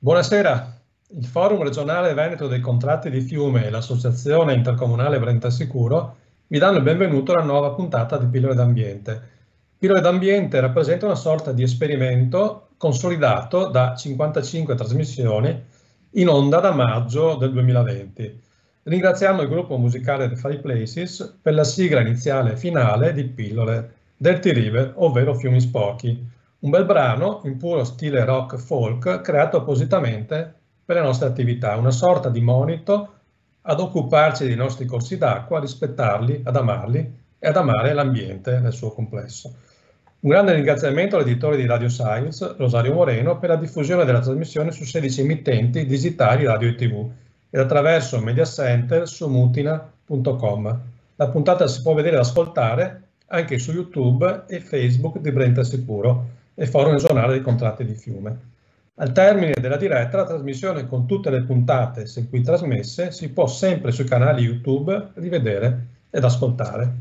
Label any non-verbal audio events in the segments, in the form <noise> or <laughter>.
Buonasera. Il Forum regionale Veneto dei contratti di fiume e l'Associazione intercomunale Brenta Sicuro vi danno il benvenuto alla nuova puntata di Pillole d'Ambiente. Pillole d'Ambiente rappresenta una sorta di esperimento consolidato da 55 trasmissioni in onda da maggio del 2020. Ringraziamo il gruppo musicale The Five Places per la sigla iniziale e finale di Pillole, Dirty River, ovvero Fiumi Sporchi un bel brano in puro stile rock folk creato appositamente per le nostre attività, una sorta di monito ad occuparci dei nostri corsi d'acqua, a rispettarli, ad amarli e ad amare l'ambiente nel suo complesso. Un grande ringraziamento all'editore di Radio Science, Rosario Moreno, per la diffusione della trasmissione su 16 emittenti digitali radio e tv ed attraverso Media Center su mutina.com. La puntata si può vedere e ascoltare anche su YouTube e Facebook di Brenta Sicuro e Foro Regionale dei Contratti di Fiume. Al termine della diretta, la trasmissione con tutte le puntate se qui trasmesse si può sempre sui canali YouTube rivedere ed ascoltare.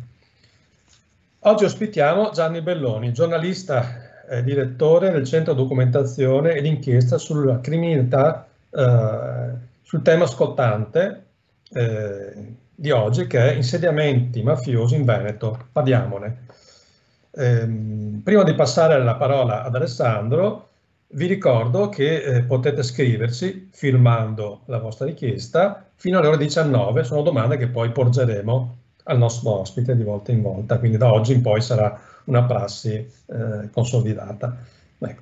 Oggi ospitiamo Gianni Belloni, giornalista e eh, direttore del Centro Documentazione ed Inchiesta sulla criminalità eh, sul tema scottante eh, di oggi che è insediamenti mafiosi in Veneto. Parliamone. Ehm, prima di passare la parola ad Alessandro, vi ricordo che eh, potete scriverci firmando la vostra richiesta fino alle ore 19, sono domande che poi porgeremo al nostro ospite di volta in volta, quindi da oggi in poi sarà una prassi eh, consolidata. Ecco.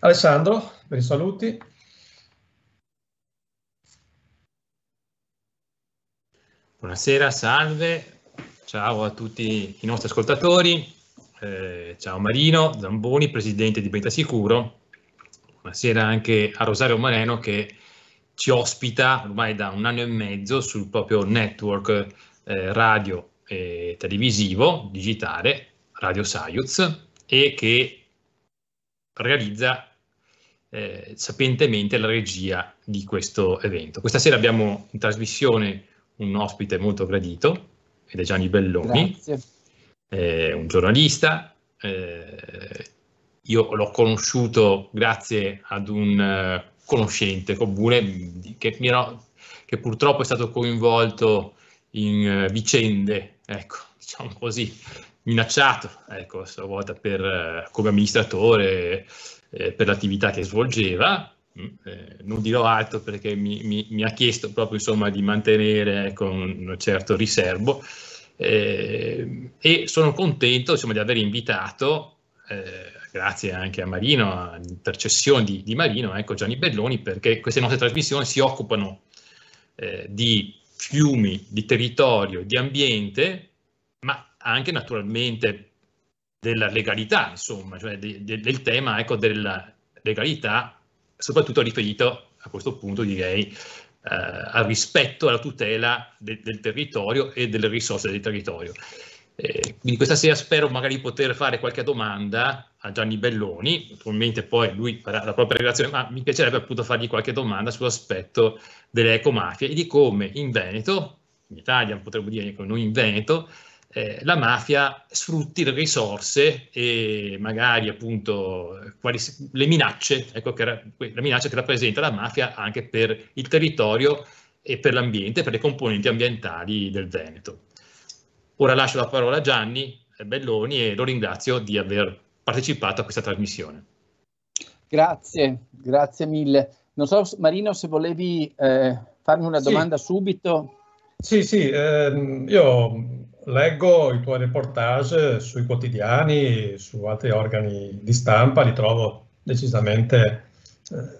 Alessandro, per i saluti. Buonasera, salve, ciao a tutti i nostri ascoltatori, eh, ciao Marino, Zamboni, presidente di Beta Sicuro. Buonasera anche a Rosario Mareno che ci ospita ormai da un anno e mezzo sul proprio network eh, radio e televisivo digitale, Radio Saiuz, e che realizza eh, sapientemente la regia di questo evento. Questa sera abbiamo in trasmissione un ospite molto gradito ed è Gianni Belloni. Grazie eh, un giornalista, eh, io l'ho conosciuto grazie ad un eh, conoscente comune mm, che, era, che purtroppo è stato coinvolto in eh, vicende, ecco, <laughs> diciamo così, minacciato, ecco, stavolta per, eh, come amministratore eh, per l'attività che svolgeva. Mm, eh, non dirò altro perché mi, mi, mi, ha chiesto proprio insomma di mantenere ecco, un certo riservo eh, e sono contento insomma, di aver invitato, eh, grazie anche a Marino, all'intercessione di, di, Marino, ecco Gianni Belloni, perché queste nostre trasmissioni si occupano eh, di fiumi, di territorio, di ambiente, ma anche naturalmente della legalità, insomma, cioè de, de, del tema ecco, della legalità, soprattutto riferito a questo punto direi eh, al rispetto e alla tutela de, del territorio e delle risorse del territorio. Eh, quindi questa sera spero magari di poter fare qualche domanda a Gianni Belloni, naturalmente poi lui farà la propria relazione, ma mi piacerebbe appunto fargli qualche domanda sull'aspetto delle ecomafie e di come in Veneto, in Italia potremmo dire, noi in Veneto, eh, la mafia sfrutti le risorse e magari appunto quali, le minacce, ecco che, la minaccia che rappresenta la mafia anche per il territorio e per l'ambiente, per le componenti ambientali del Veneto. Ora lascio la parola a Gianni eh, Belloni e lo ringrazio di aver partecipato a questa trasmissione. Grazie, grazie mille. Non so Marino se volevi eh, farmi una domanda sì. subito. Sì, sì, ehm, io leggo i tuoi reportage sui quotidiani, su altri organi di stampa, li trovo decisamente eh,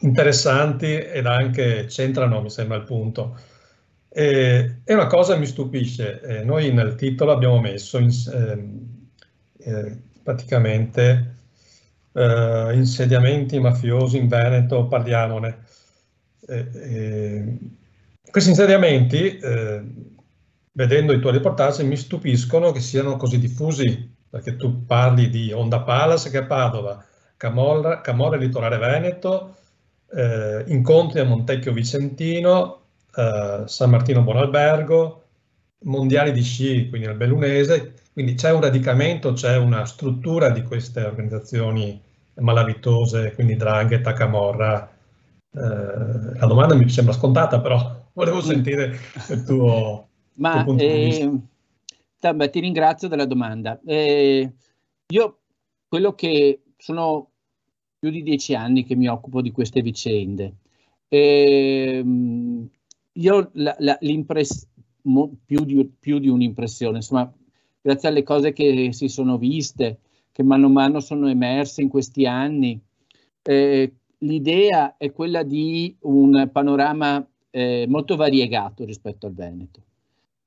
interessanti ed anche centrano, mi sembra, il punto. E, e una cosa mi stupisce, eh, noi nel titolo abbiamo messo in, ehm, eh, praticamente eh, insediamenti mafiosi in Veneto, parliamone. questi insediamenti eh, vedendo i tuoi reportage mi stupiscono che siano così diffusi, perché tu parli di Onda Palace che è a Padova, Camorra, e Litorale Veneto, eh, incontri a Montecchio Vicentino, eh, San Martino Buonalbergo, mondiali di sci, quindi al Bellunese, quindi c'è un radicamento, c'è una struttura di queste organizzazioni malavitose, quindi Drangheta, Camorra. Eh, la domanda mi sembra scontata, però volevo mm. sentire il tuo, ma eh, Tab, ti ringrazio della domanda. Eh, io quello che sono più di dieci anni che mi occupo di queste vicende. Eh, io la, la, più, di, più di un'impressione, insomma, grazie alle cose che si sono viste, che mano a mano sono emerse in questi anni, eh, l'idea è quella di un panorama eh, molto variegato rispetto al Veneto.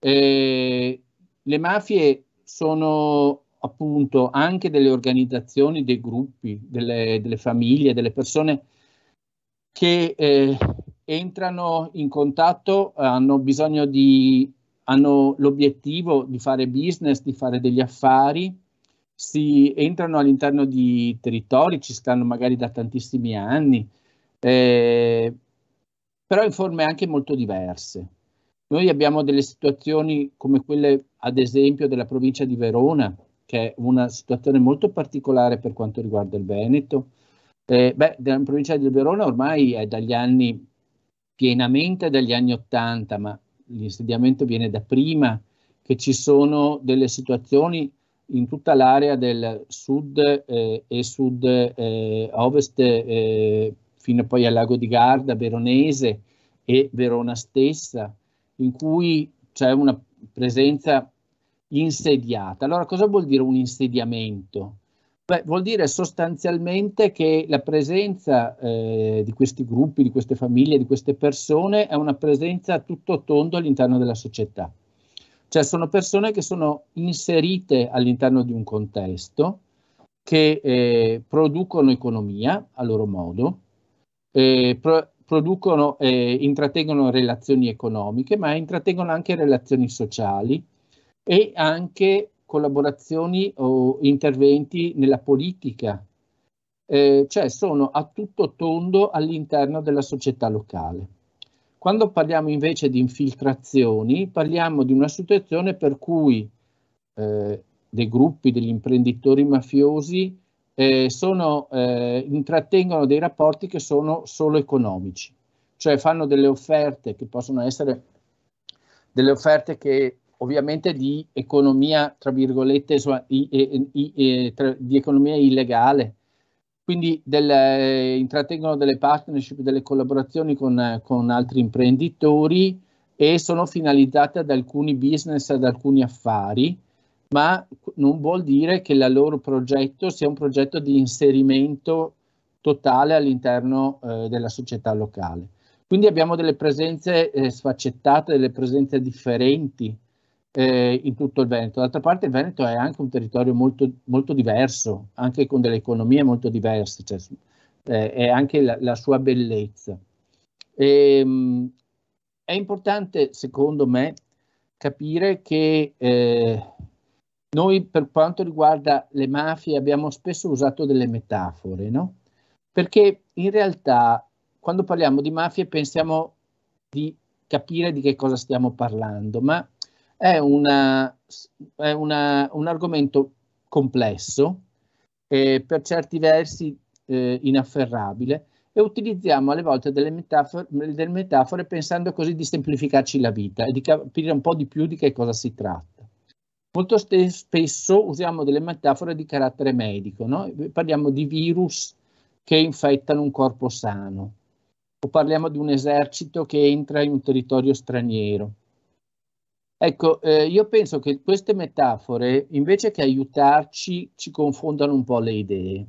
Eh, le mafie sono appunto anche delle organizzazioni, dei gruppi, delle, delle famiglie, delle persone che eh, entrano in contatto, hanno bisogno di, hanno l'obiettivo di fare business, di fare degli affari, si entrano all'interno di territori, ci stanno magari da tantissimi anni, eh, però in forme anche molto diverse. Noi abbiamo delle situazioni come quelle, ad esempio, della provincia di Verona, che è una situazione molto particolare per quanto riguarda il Veneto. Eh, beh, la provincia di Verona ormai è dagli anni, pienamente dagli anni Ottanta, ma l'insediamento viene da prima, che ci sono delle situazioni in tutta l'area del sud eh, e sud-ovest eh, eh, fino poi al lago di Garda, Veronese e Verona stessa, in cui c'è una presenza insediata. Allora cosa vuol dire un insediamento? Beh, vuol dire sostanzialmente che la presenza eh, di questi gruppi, di queste famiglie, di queste persone è una presenza tutto tondo all'interno della società. Cioè sono persone che sono inserite all'interno di un contesto, che eh, producono economia a loro modo, eh, pro producono e eh, intrattengono relazioni economiche, ma intrattengono anche relazioni sociali e anche collaborazioni o interventi nella politica, eh, cioè sono a tutto tondo all'interno della società locale. Quando parliamo invece di infiltrazioni, parliamo di una situazione per cui eh, dei gruppi degli imprenditori mafiosi eh, sono, eh, intrattengono dei rapporti che sono solo economici, cioè fanno delle offerte che possono essere delle offerte che ovviamente di economia, tra virgolette, di economia illegale, quindi delle, eh, intrattengono delle partnership, delle collaborazioni con, con altri imprenditori e sono finalizzate ad alcuni business, ad alcuni affari ma non vuol dire che il loro progetto sia un progetto di inserimento totale all'interno eh, della società locale. Quindi abbiamo delle presenze eh, sfaccettate, delle presenze differenti eh, in tutto il Veneto. D'altra parte il Veneto è anche un territorio molto, molto diverso, anche con delle economie molto diverse, cioè, eh, è anche la, la sua bellezza. E, ehm, mh, è importante, secondo me, capire che eh, noi per quanto riguarda le mafie abbiamo spesso usato delle metafore, no? Perché in realtà quando parliamo di mafie pensiamo di capire di che cosa stiamo parlando, ma è, una, è una, un argomento complesso, e per certi versi eh, inafferrabile, e utilizziamo alle volte delle metafore, delle metafore pensando così di semplificarci la vita e di capire un po' di più di che cosa si tratta. Molto spesso usiamo delle metafore di carattere medico, no? parliamo di virus che infettano un corpo sano o parliamo di un esercito che entra in un territorio straniero. Ecco, eh, io penso che queste metafore, invece che aiutarci, ci confondano un po' le idee,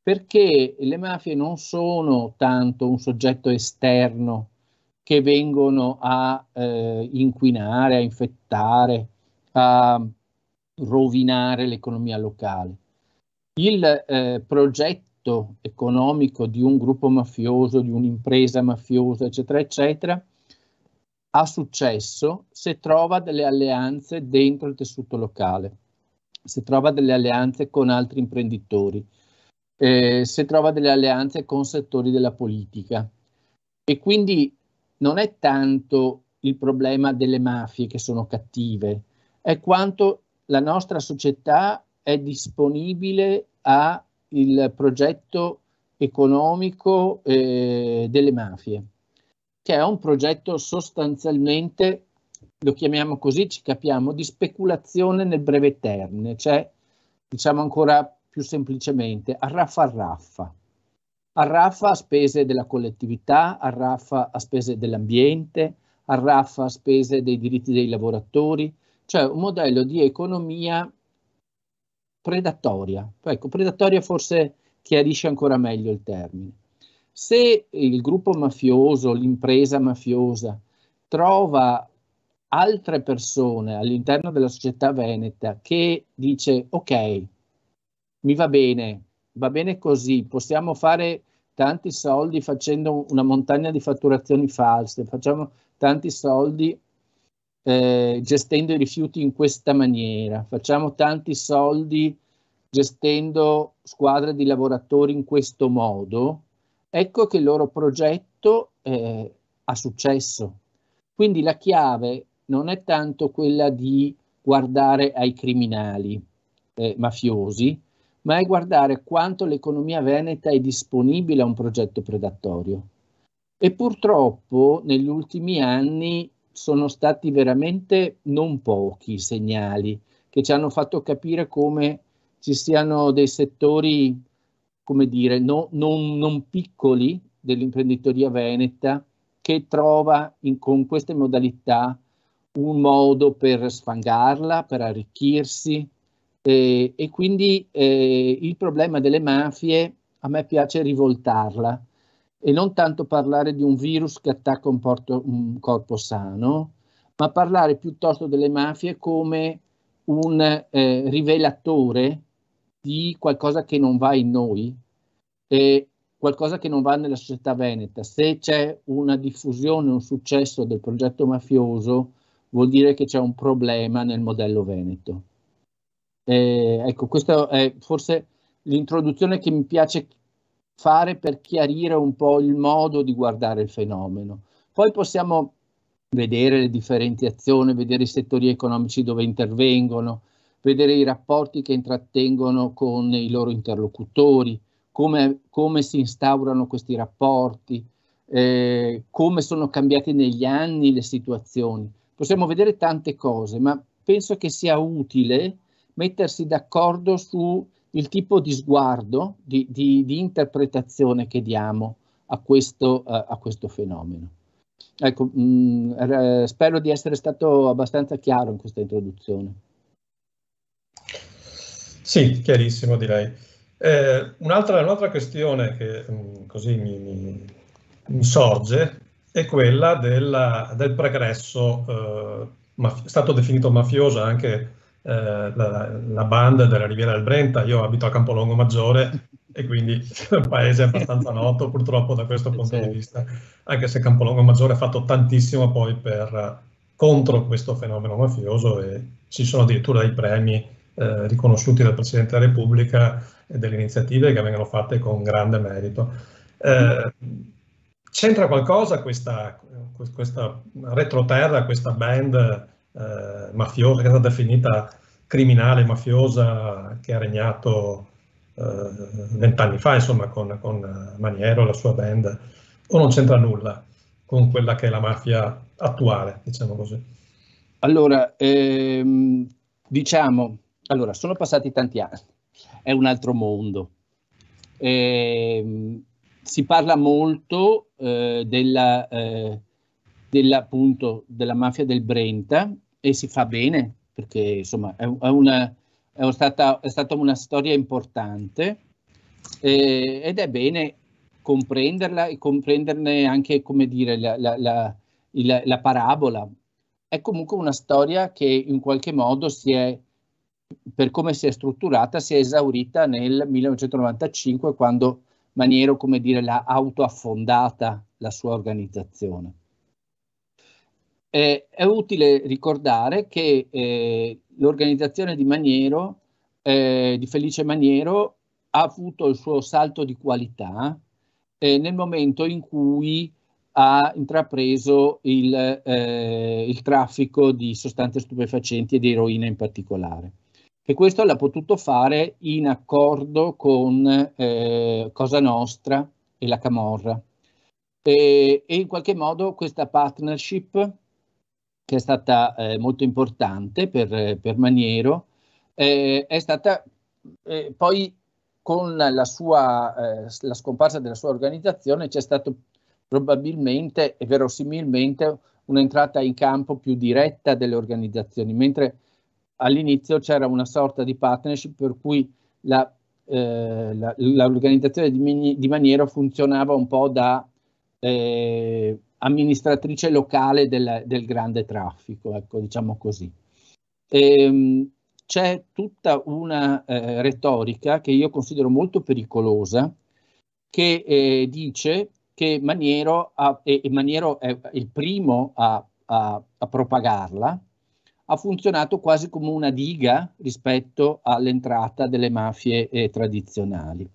perché le mafie non sono tanto un soggetto esterno che vengono a eh, inquinare, a infettare, a rovinare l'economia locale. Il eh, progetto economico di un gruppo mafioso, di un'impresa mafiosa, eccetera, eccetera, ha successo se trova delle alleanze dentro il tessuto locale, se trova delle alleanze con altri imprenditori, eh, se trova delle alleanze con settori della politica. E quindi non è tanto il problema delle mafie che sono cattive, è quanto la nostra società è disponibile al progetto economico eh, delle mafie, che è un progetto sostanzialmente, lo chiamiamo così, ci capiamo, di speculazione nel breve termine, cioè diciamo ancora più semplicemente, a raffa a raffa, a a spese della collettività, arraffa a spese dell'ambiente, arraffa a spese dei diritti dei lavoratori, cioè un modello di economia predatoria. Cioè, ecco, predatoria forse chiarisce ancora meglio il termine. Se il gruppo mafioso, l'impresa mafiosa, trova altre persone all'interno della società veneta che dice ok, mi va bene, va bene così, possiamo fare tanti soldi facendo una montagna di fatturazioni false, facciamo tanti soldi eh, gestendo i rifiuti in questa maniera, facciamo tanti soldi gestendo squadre di lavoratori in questo modo, ecco che il loro progetto eh, ha successo. Quindi la chiave non è tanto quella di guardare ai criminali eh, mafiosi, ma è guardare quanto l'economia veneta è disponibile a un progetto predatorio. E purtroppo negli ultimi anni sono stati veramente non pochi i segnali che ci hanno fatto capire come ci siano dei settori, come dire, no, non, non, piccoli dell'imprenditoria veneta che trova in, con queste modalità un modo per sfangarla, per arricchirsi eh, e quindi eh, il problema delle mafie a me piace rivoltarla e non tanto parlare di un virus che attacca un, porto, un corpo sano, ma parlare piuttosto delle mafie come un eh, rivelatore di qualcosa che non va in noi e qualcosa che non va nella società veneta. Se c'è una diffusione, un successo del progetto mafioso, vuol dire che c'è un problema nel modello veneto. Eh, ecco, questa è forse l'introduzione che mi piace fare per chiarire un po' il modo di guardare il fenomeno. Poi possiamo vedere le differenziazioni, vedere i settori economici dove intervengono, vedere i rapporti che intrattengono con i loro interlocutori, come, come si instaurano questi rapporti, eh, come sono cambiate negli anni le situazioni. Possiamo vedere tante cose, ma penso che sia utile mettersi d'accordo su il tipo di sguardo, di, di, di interpretazione che diamo a questo, uh, a questo fenomeno. Ecco, mh, mm, spero di essere stato abbastanza chiaro in questa introduzione. Sì, chiarissimo direi. Eh, un'altra, un questione che mh, mm, così mi, mi, mi, sorge è quella della, del pregresso eh, stato definito mafioso anche eh, la, la, banda della Riviera del Brenta, io abito a Campolongo Maggiore e quindi è <laughs> un paese abbastanza noto purtroppo da questo punto di vista, anche se Campolongo Maggiore ha fatto tantissimo poi per, contro questo fenomeno mafioso e ci sono addirittura dei premi eh, riconosciuti dal Presidente della Repubblica e delle iniziative che vengono fatte con grande merito. Eh, c'entra qualcosa questa, questa retroterra, questa band eh, mafiosa, che è stata definita criminale, mafiosa, che ha regnato eh, vent'anni fa, insomma, con, con Maniero e la sua band, o non c'entra nulla con quella che è la mafia attuale, diciamo così? Allora, ehm, diciamo, allora, sono passati tanti anni, è un altro mondo. Eh, si parla molto eh, della, eh, della, appunto, della mafia del Brenta, e si fa bene, perché insomma è, è, una, è, stata, è stata, una storia importante eh, ed è bene comprenderla e comprenderne anche, come dire, la, la, la, il, la parabola. È comunque una storia che in qualche modo si è per come si è strutturata, si è esaurita nel 1995 quando Maniero, come dire, l'ha autoaffondata la sua organizzazione. Eh, è utile ricordare che eh, l'organizzazione di Maniero, eh, di Felice Maniero, ha avuto il suo salto di qualità eh, nel momento in cui ha intrapreso il, eh, il traffico di sostanze stupefacenti e di eroina in particolare. E questo l'ha potuto fare in accordo con eh, Cosa Nostra e la Camorra. E, e in qualche modo questa partnership che è stata eh, molto importante per, per Maniero, eh, è stata eh, poi con la, sua, eh, la scomparsa della sua organizzazione c'è stato probabilmente e verosimilmente un'entrata in campo più diretta delle organizzazioni, mentre all'inizio c'era una sorta di partnership per cui la, eh, l'organizzazione di, di Maniero funzionava un po' da eh, amministratrice locale del, del grande traffico, ecco, diciamo così. E, ehm, c'è tutta una eh, retorica che io considero molto pericolosa, che eh, dice che Maniero, ha, e, e Maniero è il primo a, a, a propagarla, ha funzionato quasi come una diga rispetto all'entrata delle mafie eh, tradizionali.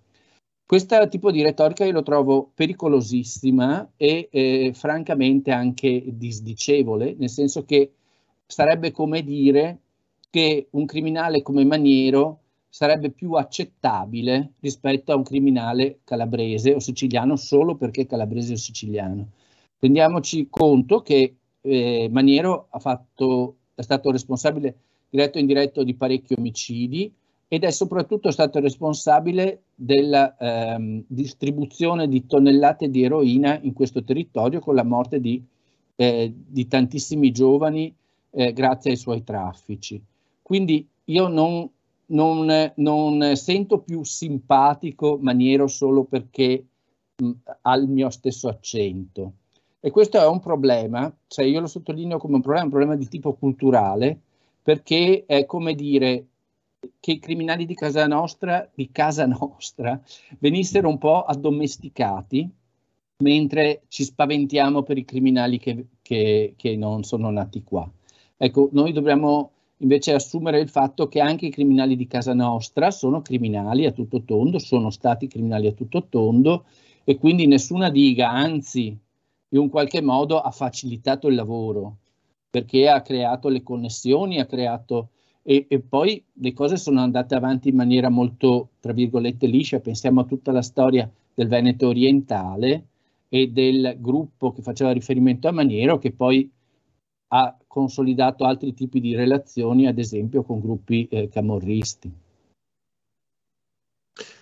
Questo tipo di retorica io lo trovo pericolosissima e eh, francamente anche disdicevole, nel senso che sarebbe come dire che un criminale come Maniero sarebbe più accettabile rispetto a un criminale calabrese o siciliano solo perché calabrese o siciliano. Rendiamoci conto che eh, Maniero fatto, è stato responsabile diretto e indiretto di parecchi omicidi, ed è soprattutto stato responsabile della ehm, distribuzione di tonnellate di eroina in questo territorio con la morte di, eh, di tantissimi giovani eh, grazie ai suoi traffici. Quindi io non, non, non sento più simpatico Maniero solo perché mh, ha il mio stesso accento. E questo è un problema, cioè io lo sottolineo come un problema, un problema di tipo culturale, perché è come dire che i criminali di casa nostra, di casa nostra venissero un po' addomesticati mentre ci spaventiamo per i criminali che, che, che non sono nati qua. Ecco, noi dobbiamo invece assumere il fatto che anche i criminali di casa nostra sono criminali a tutto tondo, sono stati criminali a tutto tondo e quindi nessuna diga, anzi in un qualche modo ha facilitato il lavoro perché ha creato le connessioni, ha creato e, e, poi le cose sono andate avanti in maniera molto, tra virgolette, liscia. Pensiamo a tutta la storia del Veneto orientale e del gruppo che faceva riferimento a Maniero, che poi ha consolidato altri tipi di relazioni, ad esempio con gruppi eh, camorristi.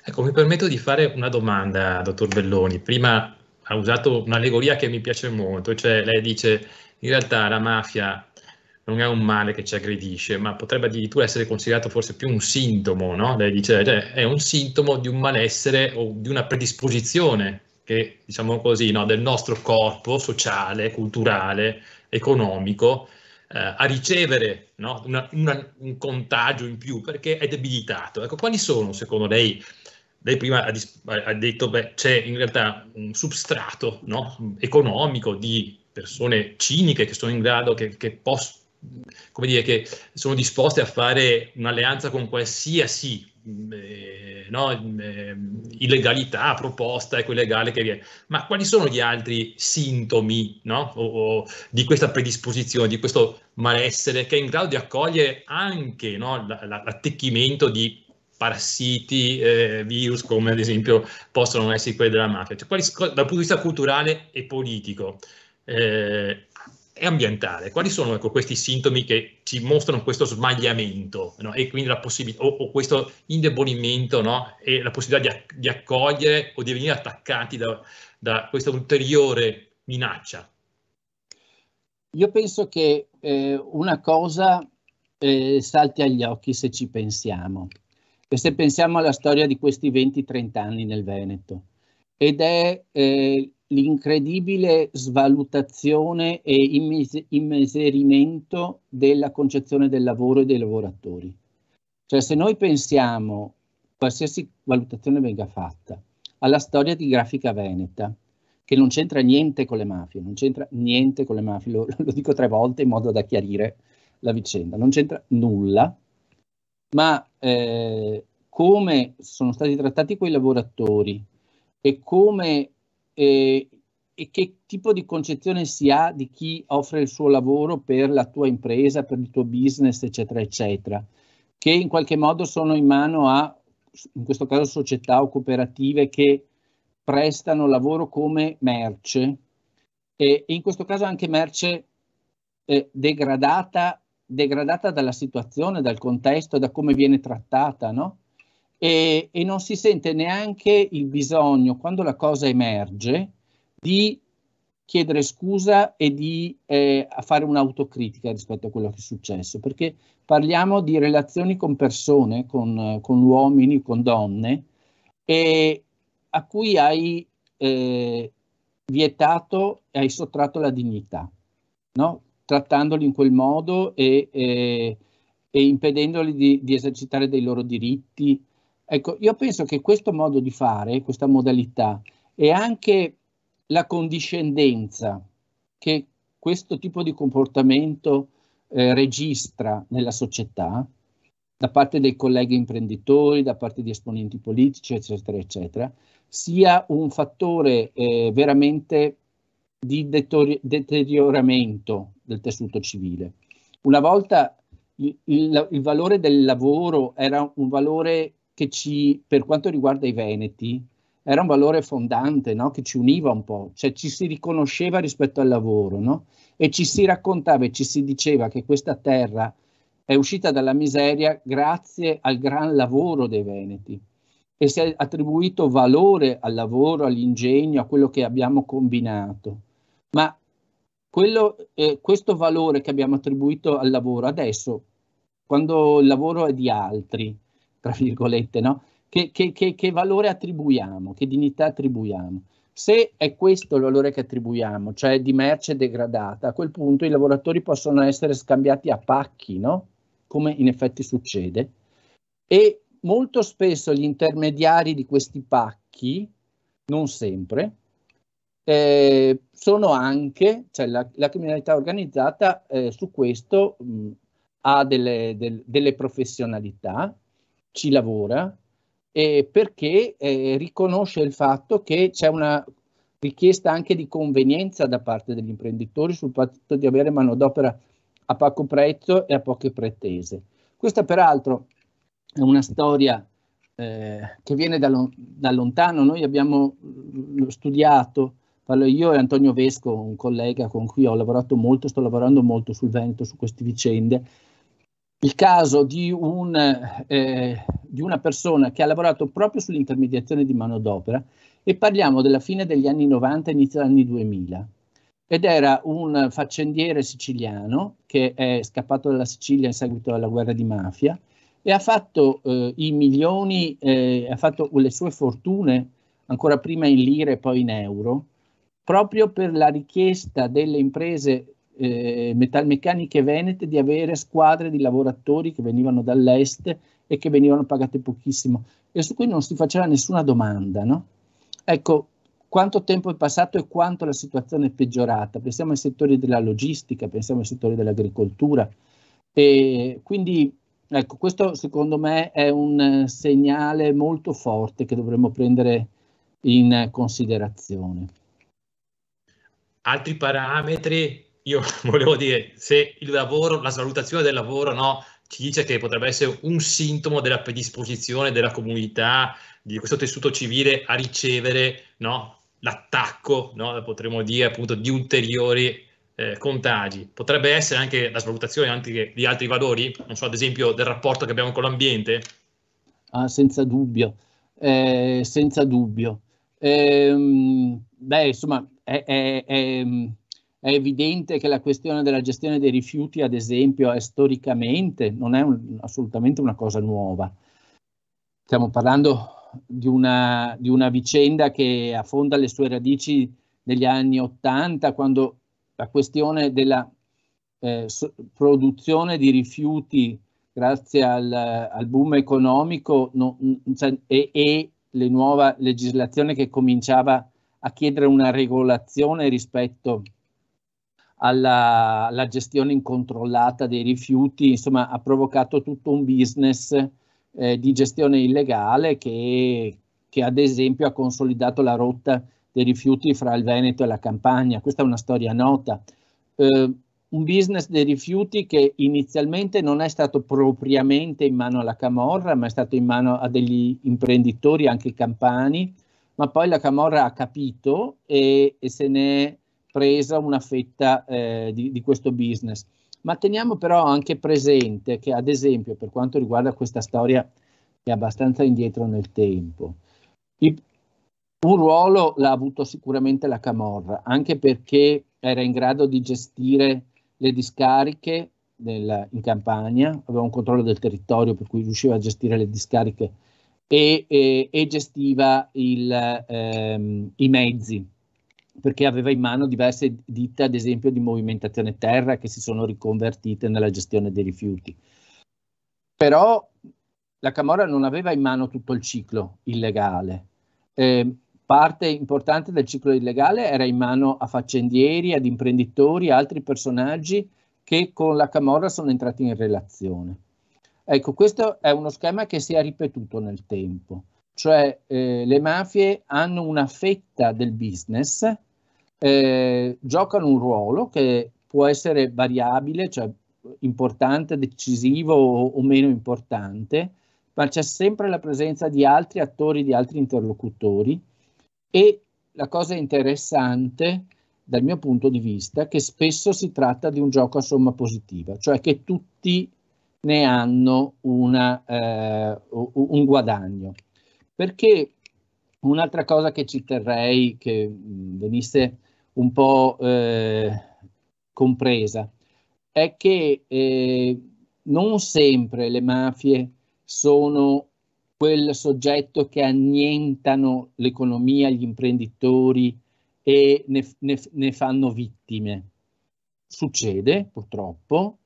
Ecco, mi permetto di fare una domanda, dottor Belloni. Prima ha usato un'allegoria che mi piace molto, cioè lei dice in realtà la mafia non è un male che ci aggredisce, ma potrebbe addirittura essere considerato forse più un sintomo, no? Lei dice, cioè, è un sintomo di un malessere o di una predisposizione che, diciamo così, no, del nostro corpo sociale, culturale, economico, eh, a ricevere no, una, una, un contagio in più perché è debilitato. Ecco, quali sono, secondo lei, lei prima ha, ha detto beh, c'è in realtà un substrato no, economico di persone ciniche che sono in grado, che, che, post, come dire, che sono disposte a fare un'alleanza con qualsiasi mm, eh, no, mm, eh, illegalità proposta, ecco illegale che viene. Ma quali sono gli altri sintomi no, o, o di questa predisposizione, di questo malessere che è in grado di accogliere anche no, l'attecchimento di parassiti, eh, virus come ad esempio possono essere quelli della mafia, cioè, quali, dal punto di vista culturale e politico? Eh, e ambientale. Quali sono ecco, questi sintomi che ci mostrano questo smagliamento no? e quindi la possibilità, o, o, questo indebolimento no? e la possibilità di, di, accogliere o di venire attaccati da, da questa ulteriore minaccia? Io penso che eh, una cosa eh, salti agli occhi se ci pensiamo, e se pensiamo alla storia di questi 20-30 anni nel Veneto, ed è eh, l'incredibile svalutazione e immis- immiserimento della concezione del lavoro e dei lavoratori. Cioè se noi pensiamo, qualsiasi valutazione venga fatta, alla storia di Grafica Veneta, che non c'entra niente con le mafie, non c'entra niente con le mafie, lo, lo dico tre volte in modo da chiarire la vicenda, non c'entra nulla, ma eh, come sono stati trattati quei lavoratori e come eh, e che tipo di concezione si ha di chi offre il suo lavoro per la tua impresa, per il tuo business, eccetera, eccetera, che in qualche modo sono in mano a, in questo caso, società o cooperative che prestano lavoro come merce e in questo caso anche merce eh, degradata, degradata dalla situazione, dal contesto, da come viene trattata, no? e, e, non si sente neanche il bisogno, quando la cosa emerge, di chiedere scusa e di eh, fare un'autocritica rispetto a quello che è successo, perché parliamo di relazioni con persone, con, con uomini, con donne, e a cui hai eh, vietato e hai sottratto la dignità, no? trattandoli in quel modo e, e, eh, e impedendoli di, di esercitare dei loro diritti, Ecco, io penso che questo modo di fare, questa modalità e anche la condiscendenza che questo tipo di comportamento eh, registra nella società, da parte dei colleghi imprenditori, da parte di esponenti politici, eccetera, eccetera, sia un fattore eh, veramente di deterioramento del tessuto civile. Una volta il, il, il valore del lavoro era un valore che ci, per quanto riguarda i Veneti, era un valore fondante, no? che ci univa un po', cioè ci si riconosceva rispetto al lavoro no? e ci si raccontava e ci si diceva che questa terra è uscita dalla miseria grazie al gran lavoro dei Veneti e si è attribuito valore al lavoro, all'ingegno, a quello che abbiamo combinato. Ma quello, eh, questo valore che abbiamo attribuito al lavoro adesso, quando il lavoro è di altri, tra virgolette, no? Che, che, che, che, valore attribuiamo, che dignità attribuiamo. Se è questo il valore che attribuiamo, cioè di merce degradata, a quel punto i lavoratori possono essere scambiati a pacchi, no? come in effetti succede, e molto spesso gli intermediari di questi pacchi, non sempre, eh, sono anche, cioè la, la criminalità organizzata eh, su questo mh, ha delle, del, delle professionalità ci lavora e eh, perché eh, riconosce il fatto che c'è una richiesta anche di convenienza da parte degli imprenditori sul fatto di avere manodopera a poco prezzo e a poche pretese. Questa peraltro è una storia eh, che viene da, lo, da, lontano, noi abbiamo mm, studiato, parlo io e Antonio Vesco, un collega con cui ho lavorato molto, sto lavorando molto sul Veneto, su queste vicende, il caso di, un, eh, di, una persona che ha lavorato proprio sull'intermediazione di manodopera e parliamo della fine degli anni 90 e inizio degli anni 2000 ed era un faccendiere siciliano che è scappato dalla Sicilia in seguito alla guerra di mafia e ha fatto eh, i milioni, eh, ha fatto le sue fortune ancora prima in lire e poi in euro proprio per la richiesta delle imprese eh, metalmeccaniche venete di avere squadre di lavoratori che venivano dall'est e che venivano pagate pochissimo e su cui non si faceva nessuna domanda. No? Ecco, quanto tempo è passato e quanto la situazione è peggiorata. Pensiamo ai settori della logistica, pensiamo ai settori dell'agricoltura. E quindi ecco, questo secondo me è un segnale molto forte che dovremmo prendere in considerazione. Altri parametri io <laughs> volevo dire, se il lavoro, la salutazione del lavoro, no, ci dice che potrebbe essere un sintomo della predisposizione della comunità, di questo tessuto civile a ricevere no, l'attacco, no, potremmo dire appunto, di ulteriori eh, contagi. Potrebbe essere anche la svalutazione anche di altri valori, non so, ad esempio del rapporto che abbiamo con l'ambiente? Ah, senza dubbio, eh, senza dubbio. Eh, beh, insomma, è, è, è è evidente che la questione della gestione dei rifiuti, ad esempio, è storicamente, non è un, assolutamente una cosa nuova. Stiamo parlando di una, di una, vicenda che affonda le sue radici negli anni Ottanta, quando la questione della eh, so, produzione di rifiuti grazie al, al boom economico no, cioè, e, e la le nuova legislazione che cominciava a chiedere una regolazione rispetto alla, alla, gestione incontrollata dei rifiuti, insomma ha provocato tutto un business eh, di gestione illegale che, che ad esempio ha consolidato la rotta dei rifiuti fra il Veneto e la Campania, questa è una storia nota. Eh, un business dei rifiuti che inizialmente non è stato propriamente in mano alla Camorra, ma è stato in mano a degli imprenditori, anche campani, ma poi la Camorra ha capito e, e se è presa una fetta eh, di, di, questo business. Ma teniamo però anche presente che, ad esempio, per quanto riguarda questa storia è abbastanza indietro nel tempo, il, un ruolo l'ha avuto sicuramente la Camorra, anche perché era in grado di gestire le discariche nel, in campagna, aveva un controllo del territorio per cui riusciva a gestire le discariche e, e, e gestiva il, ehm, i mezzi perché aveva in mano diverse ditte, ad esempio, di movimentazione terra che si sono riconvertite nella gestione dei rifiuti. Però la Camorra non aveva in mano tutto il ciclo illegale. Eh, parte importante del ciclo illegale era in mano a faccendieri, ad imprenditori, altri personaggi che con la Camorra sono entrati in relazione. Ecco, questo è uno schema che si è ripetuto nel tempo, cioè eh, le mafie hanno una fetta del business eh, giocano un ruolo che può essere variabile, cioè importante, decisivo o, o meno importante, ma c'è sempre la presenza di altri attori, di altri interlocutori e la cosa interessante dal mio punto di vista è che spesso si tratta di un gioco a somma positiva, cioè che tutti ne hanno una, eh, un guadagno. Perché un'altra cosa che ci terrei che venisse un po' eh, compresa, è che eh, non sempre le mafie sono quel soggetto che annientano l'economia, gli imprenditori e ne, ne, ne fanno vittime. Succede purtroppo,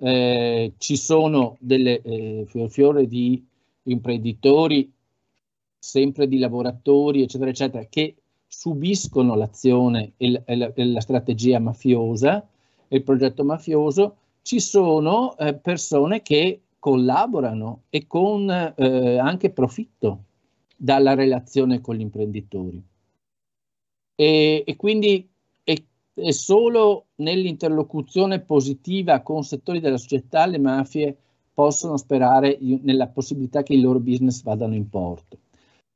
eh, ci sono delle eh, fior fiore di imprenditori, sempre di lavoratori, eccetera, eccetera, che subiscono l'azione e la, e la, e strategia mafiosa, il progetto mafioso, ci sono eh, persone che collaborano e con eh, anche profitto dalla relazione con gli imprenditori. E, e quindi è, è solo nell'interlocuzione positiva con settori della società le mafie possono sperare nella possibilità che i loro business vadano in porto.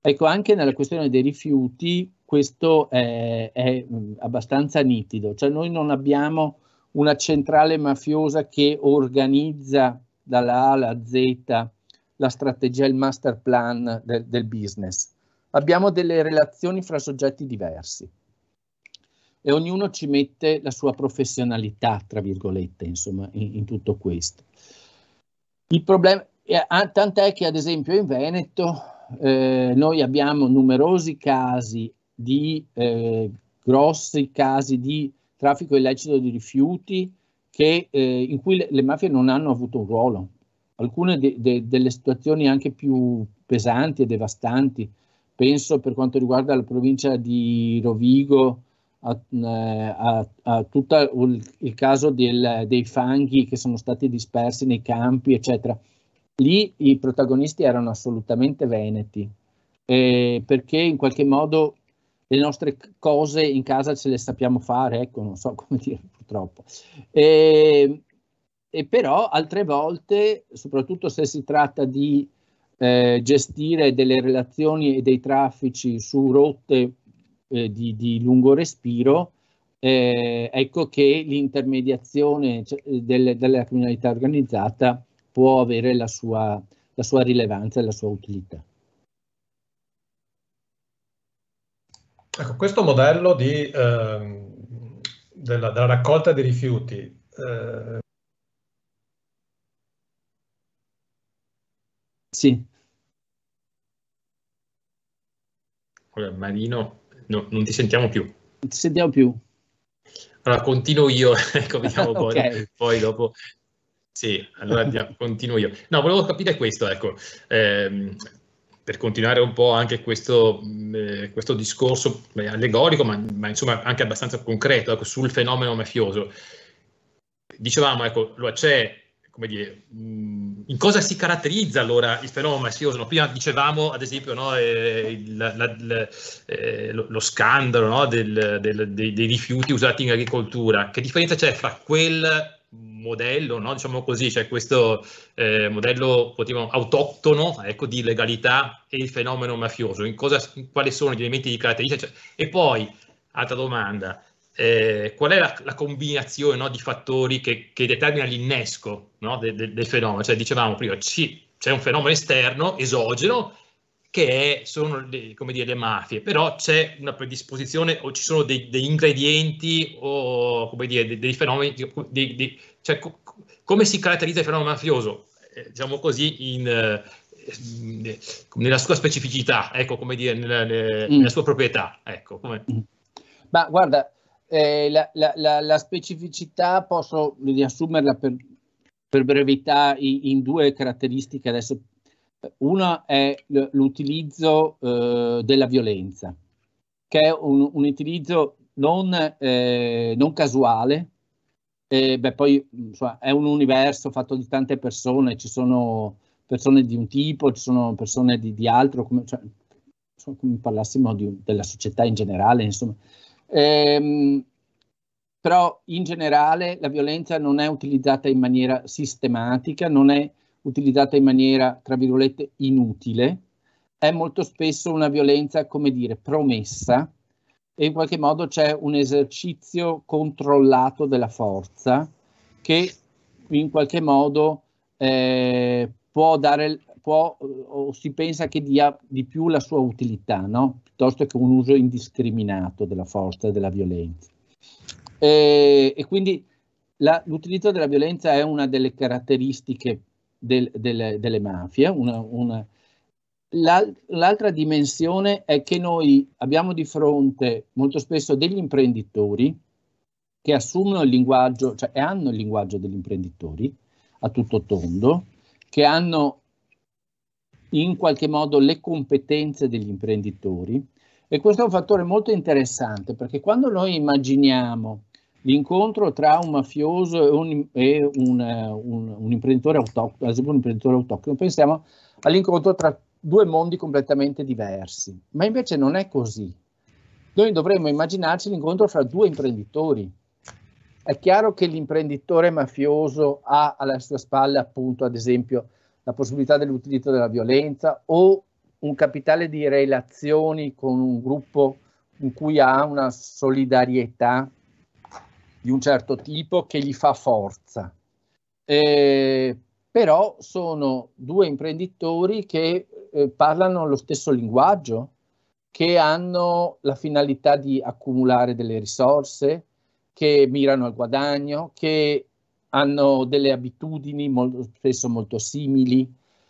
Ecco, anche nella questione dei rifiuti questo è, è mm, abbastanza nitido, cioè noi non abbiamo una centrale mafiosa che organizza dalla A alla Z la strategia, il master plan del, del business. Abbiamo delle relazioni fra soggetti diversi e ognuno ci mette la sua professionalità, tra virgolette, insomma, in, in tutto questo. Il problema, è, tant'è che ad esempio in Veneto eh, noi abbiamo numerosi casi di eh, grossi casi di traffico illecito di rifiuti che, eh, in cui le, le, mafie non hanno avuto un ruolo. Alcune de, de, delle situazioni anche più pesanti e devastanti, penso per quanto riguarda la provincia di Rovigo, a, eh, a, a tutto il, il caso del, dei fanghi che sono stati dispersi nei campi, eccetera. Lì i protagonisti erano assolutamente veneti, eh, perché in qualche modo le nostre cose in casa ce le sappiamo fare, ecco, non so <laughs> come dire purtroppo. E, e però altre volte, soprattutto se si tratta di eh, gestire delle relazioni e dei traffici su rotte eh, di, di, lungo respiro, eh, ecco che l'intermediazione cioè, del, della criminalità organizzata può avere la sua, la sua rilevanza e la sua utilità. Ecco, questo modello di, eh, della, della, raccolta dei rifiuti eh, Sì. Marino, no, non ti sentiamo più. Non ti sentiamo più. Allora, continuo io, <laughs> ecco, vediamo <laughs> okay. poi, dopo. Sì, allora andiamo, continuo io. No, volevo capire questo, ecco. Eh, per continuare un po' anche questo, mm, eh, questo discorso allegorico, ma, ma, insomma anche abbastanza concreto ecco, sul fenomeno mafioso. Dicevamo, ecco, c'è, come dire, mm, in cosa si caratterizza allora il fenomeno mafioso? No? Prima dicevamo, ad esempio, no, eh, la, la, la, eh, lo, lo, scandalo no, del, del, dei, dei rifiuti usati in agricoltura. Che differenza c'è fra quel modello, no? diciamo così, cioè questo eh, modello diciamo, autoctono ecco, di legalità e il fenomeno mafioso, in cosa, in quali sono gli elementi di caratteristica. Cioè, e poi, altra domanda, eh, qual è la, la combinazione no, di fattori che, che determina l'innesco no, de, de, del fenomeno? Cioè, dicevamo prima, c'è un fenomeno esterno, esogeno, che sono le, come dire, le mafie, però c'è una predisposizione o ci sono dei, degli ingredienti o come dire, dei, dei fenomeni, dei, dei, cioè, co- come si caratterizza il fenomeno mafioso, eh, diciamo così, in, eh, nella sua specificità, ecco, come dire, nella, nella mm. sua proprietà. Ecco, come... Mm. Ma guarda, eh, la, la, la, la, specificità posso riassumerla per, per brevità in, in due caratteristiche adesso una è l'utilizzo eh, della violenza, che è un, un utilizzo non, eh, non casuale, eh, beh, poi insomma, è un universo fatto di tante persone, ci sono persone di un tipo, ci sono persone di, di altro, come, cioè, insomma, come parlassimo di, della società in generale, insomma. Ehm, però in generale la violenza non è utilizzata in maniera sistematica, non è utilizzata in maniera, tra virgolette, inutile, è molto spesso una violenza, come dire, promessa e in qualche modo c'è un esercizio controllato della forza che in qualche modo eh, può dare, può, o si pensa che dia di più la sua utilità, no? piuttosto che un uso indiscriminato della forza e della violenza. E, eh, e quindi la, l'utilizzo della violenza è una delle caratteristiche del, del, delle mafie. Una, una... l'altra dimensione è che noi abbiamo di fronte molto spesso degli imprenditori che assumono il linguaggio, cioè hanno il linguaggio degli imprenditori a tutto tondo, che hanno in qualche modo le competenze degli imprenditori e questo è un fattore molto interessante perché quando noi immaginiamo l'incontro tra un mafioso e un, e un, eh, un, un imprenditore autoctono, ad esempio un imprenditore autoctono, pensiamo all'incontro tra due mondi completamente diversi, ma invece non è così. Noi dovremmo immaginarci l'incontro fra due imprenditori. È chiaro che l'imprenditore mafioso ha alla sua spalla appunto ad esempio la possibilità dell'utilizzo della violenza o un capitale di relazioni con un gruppo in cui ha una solidarietà di un certo tipo che gli fa forza. Eh, però sono due imprenditori che eh, parlano lo stesso linguaggio, che hanno la finalità di accumulare delle risorse, che mirano al guadagno, che hanno delle abitudini molto, spesso molto simili,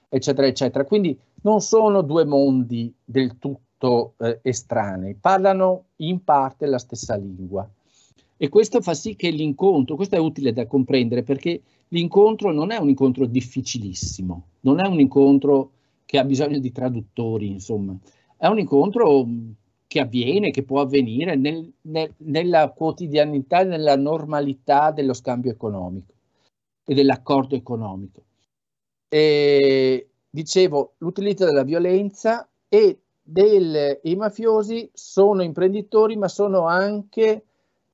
eccetera, eccetera. Quindi non sono due mondi del tutto eh, estranei, parlano in parte la stessa lingua. E questo fa sì che l'incontro, questo è utile da comprendere perché l'incontro non è un incontro difficilissimo, non è un incontro che ha bisogno di traduttori, insomma, è un incontro mm, che avviene, che può avvenire nel, nel, nella quotidianità, nella normalità dello scambio economico e dell'accordo economico. E, dicevo, l'utilizzo della violenza e del, i mafiosi sono imprenditori ma sono anche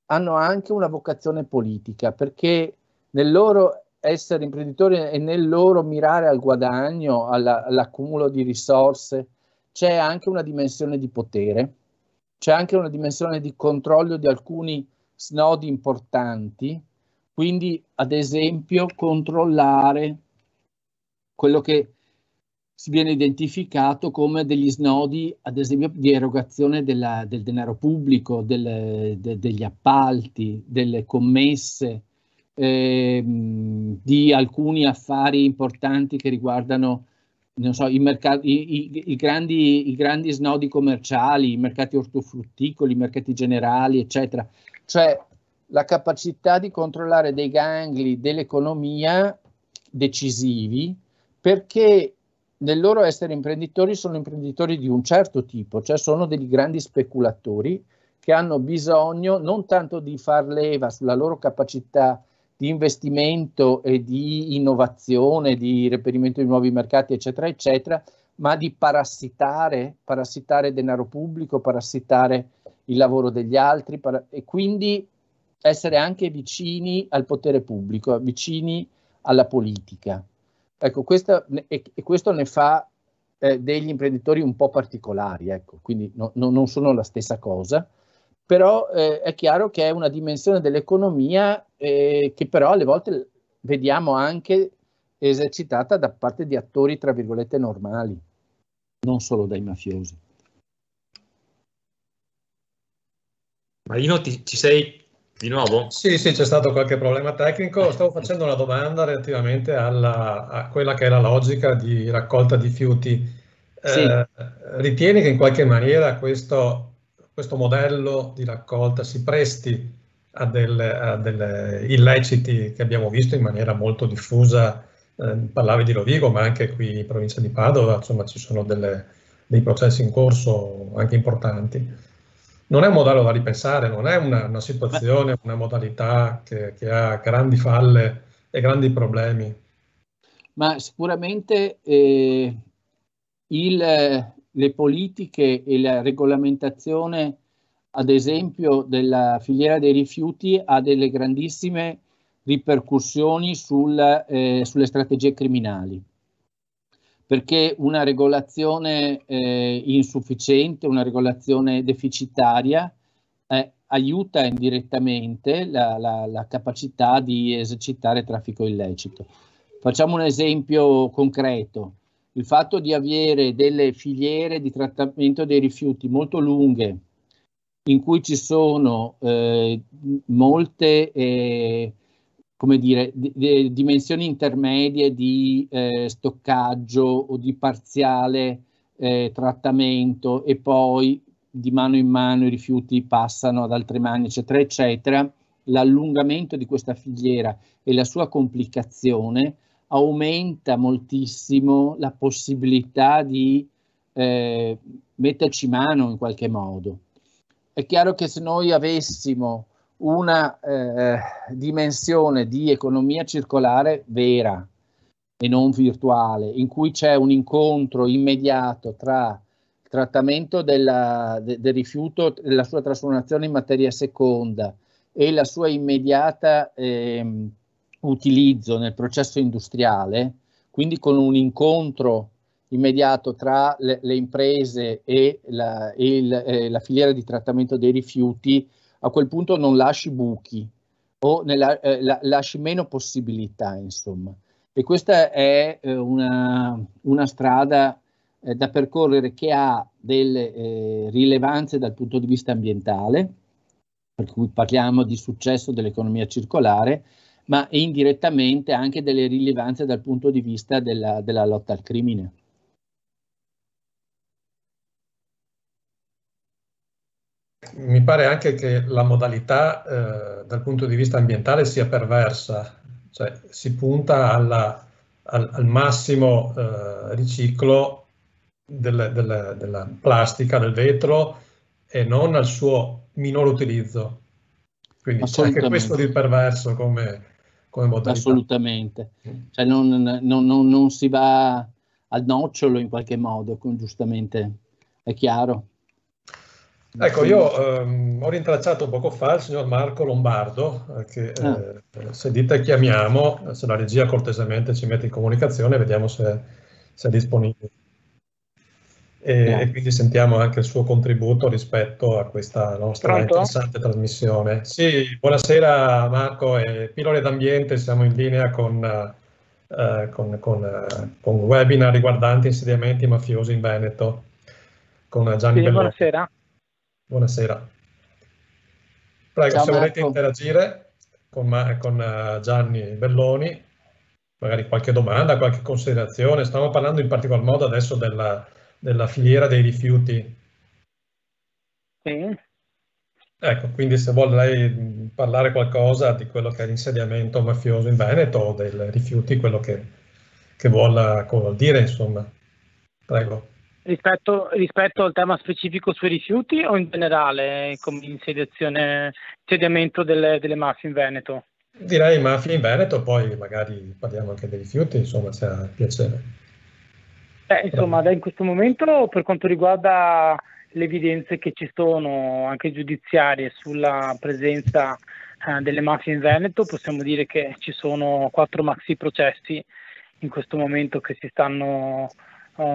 hanno anche una vocazione politica, perché nel loro essere imprenditori e nel loro mirare al guadagno, alla, all'accumulo di risorse, c'è anche una dimensione di potere, c'è anche una dimensione di controllo di alcuni snodi importanti, quindi ad esempio controllare quello che si viene identificato come degli snodi, ad esempio, di erogazione della, del denaro pubblico, del, de, degli appalti, delle commesse, eh, di alcuni affari importanti che riguardano non so, i, mercati, i, i, grandi, i, grandi, snodi commerciali, i mercati ortofrutticoli, i mercati generali, eccetera. Cioè la capacità di controllare dei gangli dell'economia decisivi perché nel loro essere imprenditori sono imprenditori di un certo tipo, cioè sono degli grandi speculatori che hanno bisogno non tanto di far leva sulla loro capacità di investimento e di innovazione, di reperimento di nuovi mercati, eccetera, eccetera, ma di parassitare, parassitare denaro pubblico, parassitare il lavoro degli altri para- e quindi essere anche vicini al potere pubblico, vicini alla politica. Ecco, questa, e, e questo ne fa eh, degli imprenditori un po' particolari, ecco, quindi no, no, non sono la stessa cosa, però eh, è chiaro che è una dimensione dell'economia eh, che però alle volte vediamo anche esercitata da parte di attori, tra virgolette, normali, non solo dai mafiosi. Marino, ti, ci sei di nuovo? Sì, sì, c'è stato qualche problema tecnico. Stavo facendo una domanda relativamente alla, a quella che è la logica di raccolta di rifiuti. Eh, sì. Eh, ritieni che in qualche maniera questo, questo, modello di raccolta si presti a delle, illeciti che abbiamo visto in maniera molto diffusa? Eh, parlavi di Rovigo, ma anche qui in provincia di Padova, insomma ci sono delle, dei processi in corso anche importanti non è un modello da ripensare, non è una, una situazione, una modalità che, che, ha grandi falle e grandi problemi. Ma sicuramente eh, il, le politiche e la regolamentazione, ad esempio, della filiera dei rifiuti ha delle grandissime ripercussioni sul, eh, sulle strategie criminali perché una regolazione eh, insufficiente, una regolazione deficitaria eh, aiuta indirettamente la, la, la, capacità di esercitare traffico illecito. Facciamo un esempio concreto. Il fatto di avere delle filiere di trattamento dei rifiuti molto lunghe, in cui ci sono eh, molte eh, come dire, di, di dimensioni intermedie di eh, stoccaggio o di parziale eh, trattamento e poi di mano in mano i rifiuti passano ad altre mani, eccetera, eccetera, l'allungamento di questa filiera e la sua complicazione aumenta moltissimo la possibilità di eh, metterci mano in qualche modo. È chiaro che se noi avessimo una eh, dimensione di economia circolare vera e non virtuale, in cui c'è un incontro immediato tra il trattamento della, de, del rifiuto, e la sua trasformazione in materia seconda e la sua immediata eh, utilizzo nel processo industriale, quindi con un incontro immediato tra le, le imprese e la, e il, eh, la filiera di trattamento dei rifiuti, a quel punto non lasci buchi o nella, eh, la, lasci meno possibilità, insomma. E questa è eh, una, una, strada eh, da percorrere che ha delle eh, rilevanze dal punto di vista ambientale, per cui parliamo di successo dell'economia circolare, ma indirettamente anche delle rilevanze dal punto di vista della, della lotta al crimine. mi pare anche che la modalità eh, dal punto di vista ambientale sia perversa, cioè si punta alla, al, al, massimo eh, riciclo del, del, della plastica, del vetro e non al suo minor utilizzo. Quindi c'è anche questo di perverso come, come modalità. Assolutamente, cioè non, non, non, non si va al nocciolo in qualche modo, giustamente è chiaro. Ecco, io ehm, ho rintracciato poco fa il signor Marco Lombardo, eh, che eh, ah. se dite chiamiamo, se la regia cortesemente ci mette in comunicazione, vediamo se, se è disponibile. E, e, quindi sentiamo anche il suo contributo rispetto a questa nostra Pronto? interessante trasmissione. Sì, buonasera Marco e Pilole d'Ambiente, siamo in linea con, eh, con, con, eh, con webinar riguardanti insediamenti mafiosi in Veneto. Con Gianni sì, Belletti. Buonasera. Buonasera. Prego, Ciao, se volete interagire con, con eh, Gianni Belloni, magari qualche domanda, qualche considerazione. Stiamo parlando in particolar modo adesso della, della filiera dei rifiuti. Sì. Ecco, quindi se vuole lei mm, parlare qualcosa di quello che è l'insediamento mafioso in Veneto, o dei rifiuti, quello che, che vuole eh, dire, insomma. Prego. Rispetto, rispetto, al tema specifico sui rifiuti o in generale come insediamento delle, delle mafie in Veneto? Direi mafie in Veneto, poi magari parliamo anche dei rifiuti, insomma, se ha piacere. Beh, insomma, in questo momento per quanto riguarda le evidenze che ci sono, anche giudiziarie, sulla presenza eh, delle mafie in Veneto, possiamo dire che ci sono quattro maxi processi in questo momento che si stanno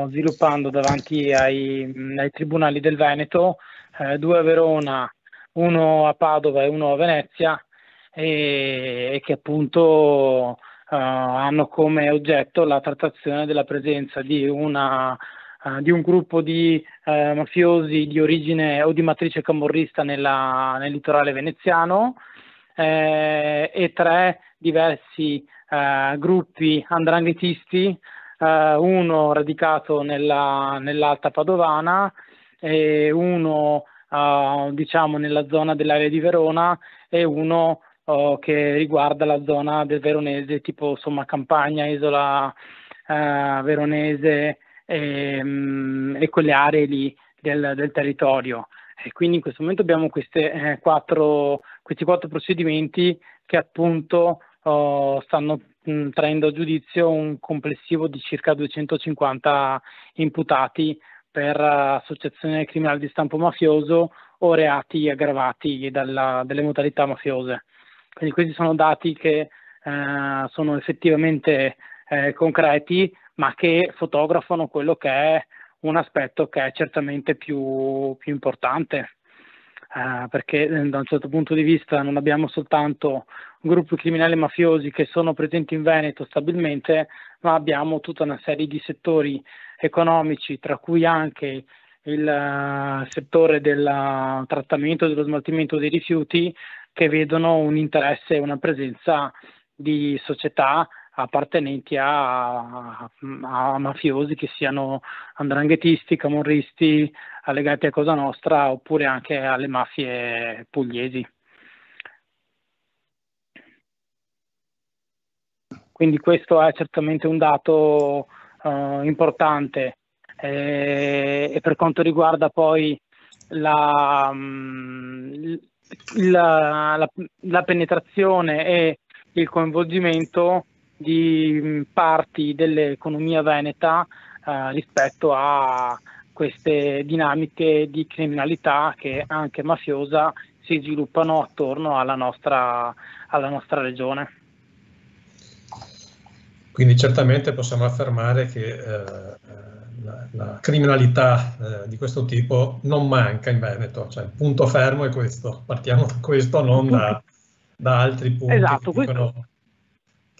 sviluppando davanti ai, ai, tribunali del Veneto, eh, due a Verona, uno a Padova e uno a Venezia, e, e che appunto eh, hanno come oggetto la trattazione della presenza di, una, eh, di un gruppo di eh, mafiosi di origine o di matrice camorrista nella, nel litorale veneziano eh, e tre diversi eh, gruppi andranghetisti eh, uno radicato nella, nell'Alta Padovana e uno eh, diciamo nella zona dell'area di Verona e uno eh, che riguarda la zona del Veronese, tipo insomma Campagna, Isola eh, Veronese e, mh, mm, e, quelle aree lì del, del territorio. E quindi in questo momento abbiamo queste, eh, quattro, questi quattro procedimenti che appunto oh, stanno mh, mm, traendo a giudizio un complessivo di circa 250 imputati per eh, associazione criminale di stampo mafioso o reati aggravati dalla, dalle modalità mafiose. Quindi questi sono dati che eh, sono effettivamente eh, concreti, ma che fotografano quello che è un aspetto che è certamente più, più importante. Eh, perché eh, da un certo punto di vista non abbiamo soltanto gruppi criminali mafiosi che sono presenti in Veneto stabilmente, ma abbiamo tutta una serie di settori economici, tra cui anche il eh, settore del trattamento e dello smaltimento dei rifiuti, che vedono un interesse e una presenza di società appartenenti a, a, a mafiosi che siano andranghetisti, camorristi, legati a Cosa Nostra oppure anche alle mafie pugliesi. Quindi questo è certamente un dato uh, importante eh, e per quanto riguarda poi la, mm, la, la, la, penetrazione e il coinvolgimento di mm, parti dell'economia veneta eh, rispetto a queste dinamiche di criminalità che anche mafiosa si sviluppano attorno alla nostra, alla nostra regione. Quindi certamente possiamo affermare che eh, eh la, la, criminalità eh, di questo tipo non manca in Veneto, cioè il punto fermo è questo, partiamo da questo, non da, da altri punti. Esatto, questo, dicono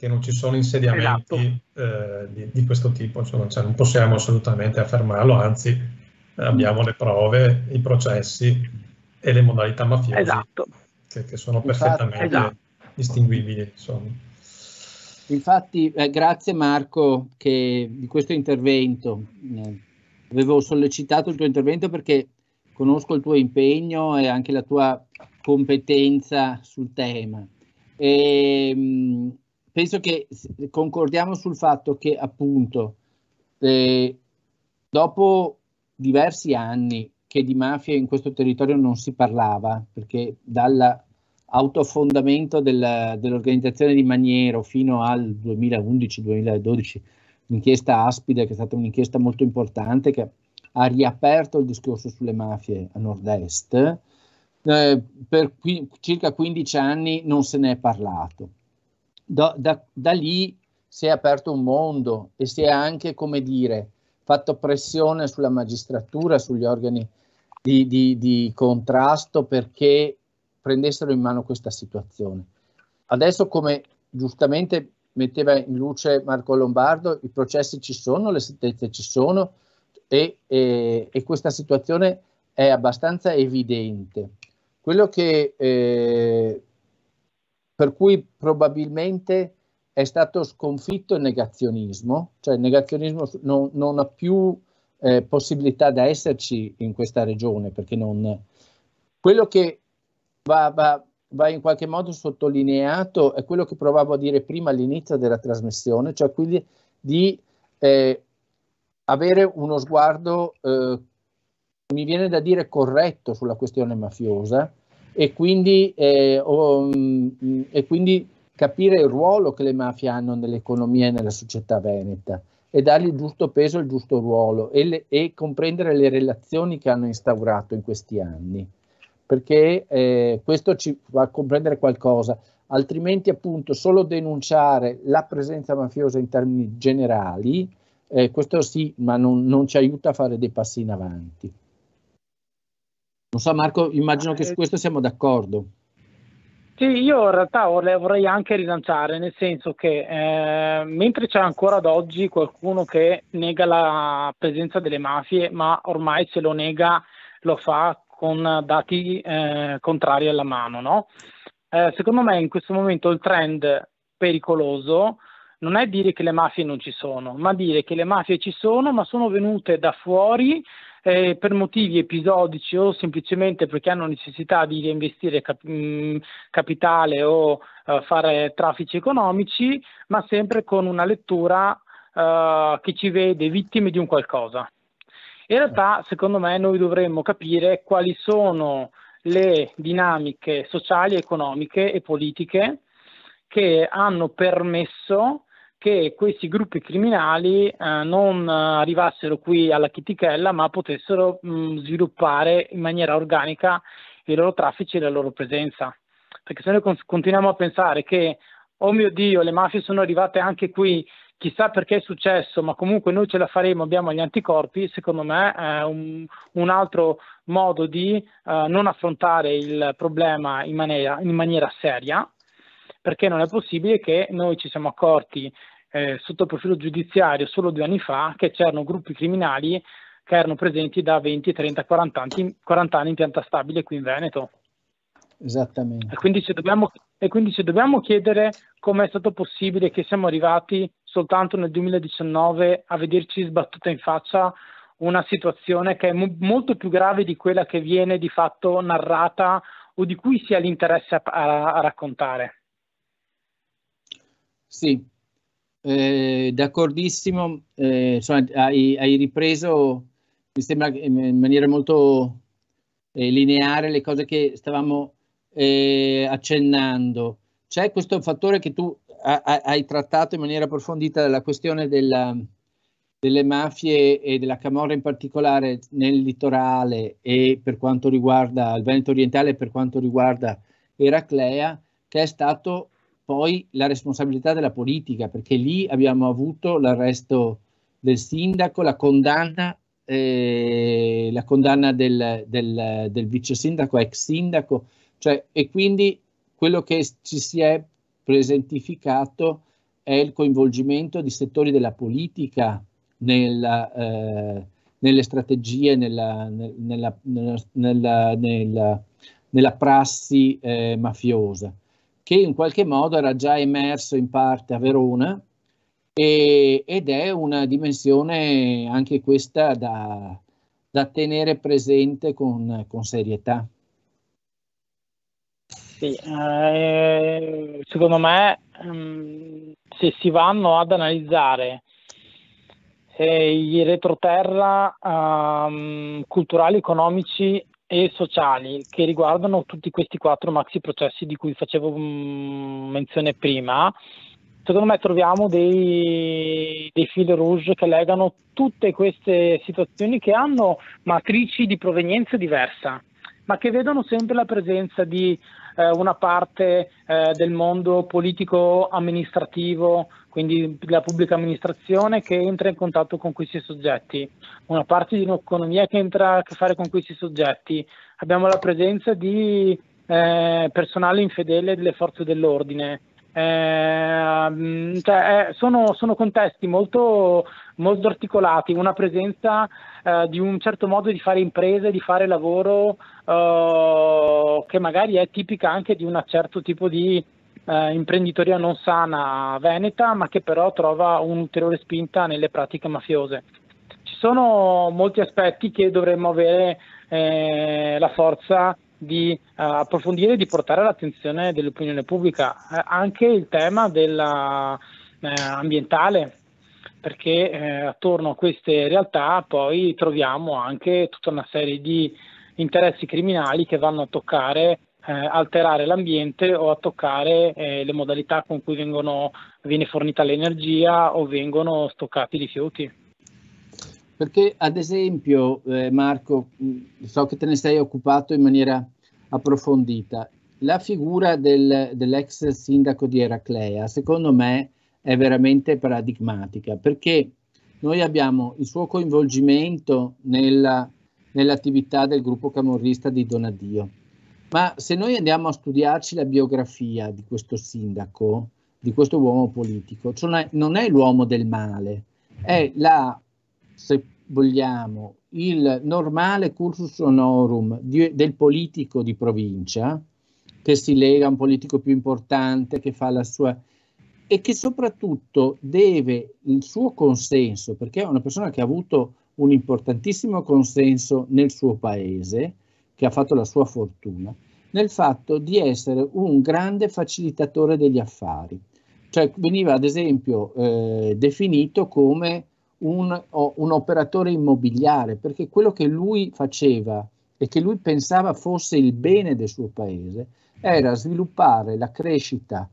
che non ci sono insediamenti esatto. eh, di, di, questo tipo, insomma, cioè non possiamo assolutamente affermarlo, anzi eh, abbiamo le prove, i processi e le modalità mafiose esatto. che, che, sono perfettamente esatto. distinguibili. Insomma. Infatti, eh, grazie Marco che, di questo intervento. Eh, avevo sollecitato il tuo intervento perché conosco il tuo impegno e anche la tua competenza sul tema. E, ehm, mh, penso che concordiamo sul fatto che appunto eh, dopo diversi anni che di mafia in questo territorio non si parlava, perché dall'autofondamento della, dell'organizzazione di Maniero fino al 2011-2012, l'inchiesta Aspide, che è stata un'inchiesta molto importante, che ha riaperto il discorso sulle mafie a nord-est, eh, per qui, circa 15 anni non se ne è parlato da, da, da lì si è aperto un mondo e si è anche, come dire, fatto pressione sulla magistratura, sugli organi di, di, di, contrasto perché prendessero in mano questa situazione. Adesso, come giustamente metteva in luce Marco Lombardo, i processi ci sono, le sentenze ci sono e, e, e questa situazione è abbastanza evidente. Quello che eh, per cui probabilmente è stato sconfitto il negazionismo, cioè il negazionismo non, non ha più eh, possibilità da esserci in questa regione, perché non... Quello che va, va, va in qualche modo sottolineato è quello che provavo a dire prima all'inizio della trasmissione, cioè quindi di eh, avere uno sguardo, eh, mi viene da dire, corretto sulla questione mafiosa, e quindi, eh, um, e quindi capire il ruolo che le mafie hanno nell'economia e nella società veneta e dargli il giusto peso e il giusto ruolo e, le, e, comprendere le relazioni che hanno instaurato in questi anni, perché eh, questo ci fa comprendere qualcosa, altrimenti appunto solo denunciare la presenza mafiosa in termini generali, eh, questo sì, ma non, non ci aiuta a fare dei passi in avanti. Non so Marco, immagino ah, che su eh. questo siamo d'accordo. Sì, io in realtà vorrei anche rilanciare, nel senso che eh, mentre c'è ancora ad oggi qualcuno che nega la presenza delle mafie, ma ormai se lo nega lo fa con dati eh, contrari alla mano, no? eh, secondo me in questo momento il trend pericoloso non è dire che le mafie non ci sono, ma dire che le mafie ci sono, ma sono venute da fuori eh, per motivi episodici o semplicemente perché hanno necessità di reinvestire cap- mh, mm, capitale o eh, fare traffici economici, ma sempre con una lettura eh, che ci vede vittime di un qualcosa. In realtà, eh. secondo me, noi dovremmo capire quali sono le dinamiche sociali, economiche e politiche che hanno permesso che questi gruppi criminali eh, non eh, arrivassero qui alla chitichella ma potessero mh, mm, sviluppare in maniera organica i loro traffici e la loro presenza. Perché se noi con- continuiamo a pensare che, oh mio Dio, le mafie sono arrivate anche qui, chissà perché è successo, ma comunque noi ce la faremo, abbiamo gli anticorpi, secondo me è un, un altro modo di eh, non affrontare il problema in maniera, in maniera seria perché non è possibile che noi ci siamo accorti eh, sotto il profilo giudiziario solo due anni fa che c'erano gruppi criminali che erano presenti da 20, 30, 40 anni, 40 anni in pianta stabile qui in Veneto. Esattamente. E quindi, dobbiamo, e quindi ci dobbiamo chiedere come è stato possibile che siamo arrivati soltanto nel 2019 a vederci sbattuta in faccia una situazione che è mo- molto più grave di quella che viene di fatto narrata o di cui si ha l'interesse a, a, a raccontare. Sì, eh, d'accordissimo, eh, insomma, hai, hai, ripreso, mi sembra in maniera molto eh, lineare, le cose che stavamo eh, accennando. C'è questo fattore che tu ha, hai trattato in maniera approfondita, la questione della, delle mafie e della Camorra in particolare nel litorale e per quanto riguarda il Veneto orientale e per quanto riguarda Eraclea, che è stato poi la responsabilità della politica, perché lì abbiamo avuto l'arresto del sindaco, la condanna, eh, la condanna del, del, del, vice sindaco, ex sindaco, cioè, e quindi quello che ci si è presentificato è il coinvolgimento di settori della politica nella, eh, nelle strategie, nella, nella, nella prassi eh, mafiosa che in qualche modo era già emerso in parte a Verona e, ed è una dimensione anche questa da, da tenere presente con, con serietà. Sì, eh, secondo me ehm, se si vanno ad analizzare eh, i retroterra ehm, culturali economici e sociali che riguardano tutti questi quattro maxi processi di cui facevo mm, menzione prima, secondo me troviamo dei, dei fil rouge che legano tutte queste situazioni che hanno matrici di provenienza diversa, ma che vedono sempre la presenza di eh, una parte eh, del mondo politico-amministrativo, quindi la pubblica amministrazione che entra in contatto con questi soggetti, una parte di un'economia che entra a che fare con questi soggetti, abbiamo la presenza di eh, personale infedele delle forze dell'ordine, eh, cioè, eh, sono, sono, contesti molto, molto, articolati, una presenza eh, di un certo modo di fare imprese, di fare lavoro eh, che magari è tipica anche di un certo tipo di eh, imprenditoria non sana veneta, ma che però trova un'ulteriore spinta nelle pratiche mafiose. Ci sono molti aspetti che dovremmo avere eh, la forza di eh, approfondire e di portare all'attenzione dell'opinione pubblica eh, anche il tema della, eh, ambientale perché eh, attorno a queste realtà poi troviamo anche tutta una serie di interessi criminali che vanno a toccare, eh, alterare l'ambiente o a toccare eh, le modalità con cui vengono, viene fornita l'energia o vengono stoccati i rifiuti. Perché ad esempio, eh, Marco, so che te ne sei occupato in maniera approfondita, la figura del, dell'ex sindaco di Eraclea, secondo me, è veramente paradigmatica, perché noi abbiamo il suo coinvolgimento nella, nell'attività del gruppo camorrista di Donadio. Ma se noi andiamo a studiarci la biografia di questo sindaco, di questo uomo politico, cioè non è l'uomo del male, è la se vogliamo, il normale cursus honorum di, del politico di provincia, che si lega a un politico più importante, che fa la sua... e che soprattutto deve il suo consenso, perché è una persona che ha avuto un importantissimo consenso nel suo paese, che ha fatto la sua fortuna, nel fatto di essere un grande facilitatore degli affari. Cioè veniva ad esempio eh, definito come un, un operatore immobiliare, perché quello che lui faceva e che lui pensava fosse il bene del suo paese era sviluppare la crescita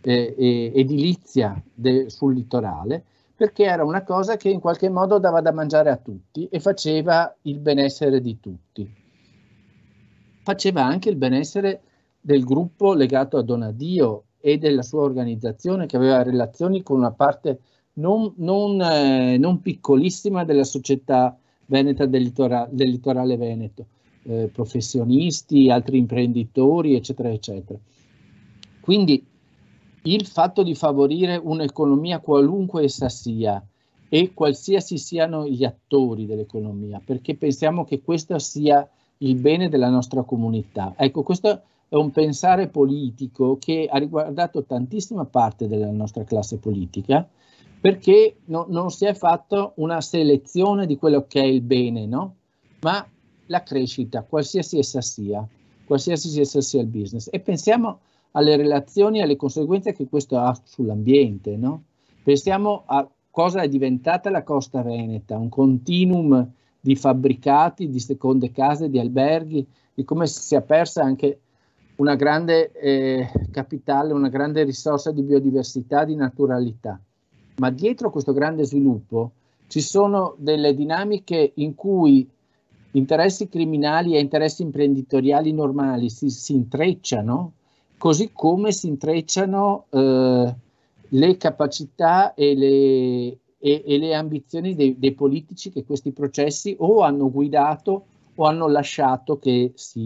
eh, edilizia de, sul litorale perché era una cosa che in qualche modo dava da mangiare a tutti e faceva il benessere di tutti. Faceva anche il benessere del gruppo legato a Donadio e della sua organizzazione che aveva relazioni con una parte non, non, eh, non piccolissima della società veneta del, litora, del litorale veneto, eh, professionisti, altri imprenditori, eccetera, eccetera. Quindi il fatto di favorire un'economia qualunque essa sia e qualsiasi siano gli attori dell'economia, perché pensiamo che questo sia il bene della nostra comunità. Ecco, questo è un pensare politico che ha riguardato tantissima parte della nostra classe politica, perché no, non si è fatto una selezione di quello che è il bene, no? ma la crescita, qualsiasi essa sia, qualsiasi essa sia il business. E pensiamo alle relazioni alle conseguenze che questo ha sull'ambiente. No? Pensiamo a cosa è diventata la costa veneta, un continuum di fabbricati, di seconde case, di alberghi, di come si è persa anche una grande eh, capitale, una grande risorsa di biodiversità, di naturalità ma dietro questo grande sviluppo ci sono delle dinamiche in cui interessi criminali e interessi imprenditoriali normali si, si intrecciano, così come si intrecciano eh, le capacità e le, e, e le ambizioni dei, dei, politici che questi processi o hanno guidato o hanno lasciato che si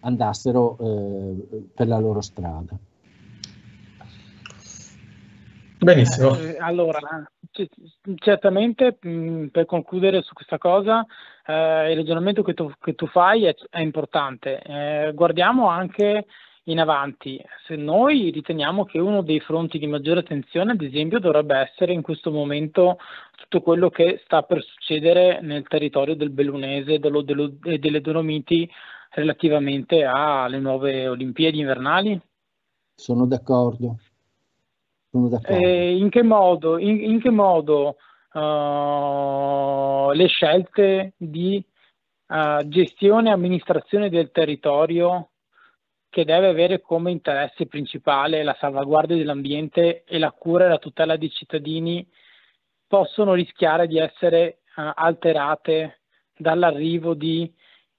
andassero eh, per la loro strada. Benissimo. Eh, allora, c- certamente mh, mm, per concludere su questa cosa, eh, il ragionamento che tu, che tu fai è, è importante. Eh, guardiamo anche in avanti. Se noi riteniamo che uno dei fronti di maggiore attenzione, ad esempio, dovrebbe essere in questo momento tutto quello che sta per succedere nel territorio del Bellunese dello, dello, e delle Dolomiti relativamente alle nuove Olimpiadi invernali? Sono d'accordo. Sono eh, d'accordo. Eh, in che modo, in, in che modo uh, le scelte di uh, gestione e amministrazione del territorio che deve avere come interesse principale la salvaguardia dell'ambiente e la cura e la tutela dei cittadini possono rischiare di essere uh, alterate dall'arrivo di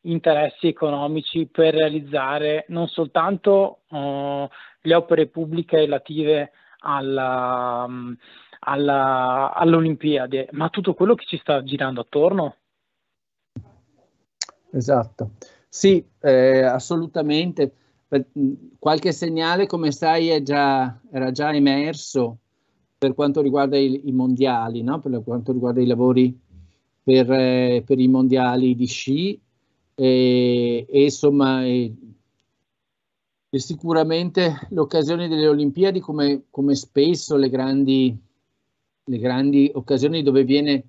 interessi economici per realizzare non soltanto uh, le opere pubbliche relative alla, um, alla, all'Olimpiade, ma tutto quello che ci sta girando attorno. Esatto, sì, eh, assolutamente. Mm, qualche segnale, come sai, già, era già emerso per quanto riguarda i, i mondiali, no? per quanto riguarda i lavori per, eh, per i mondiali di sci e, e insomma e e sicuramente l'occasione delle Olimpiadi, come, come spesso le grandi, le grandi, occasioni dove viene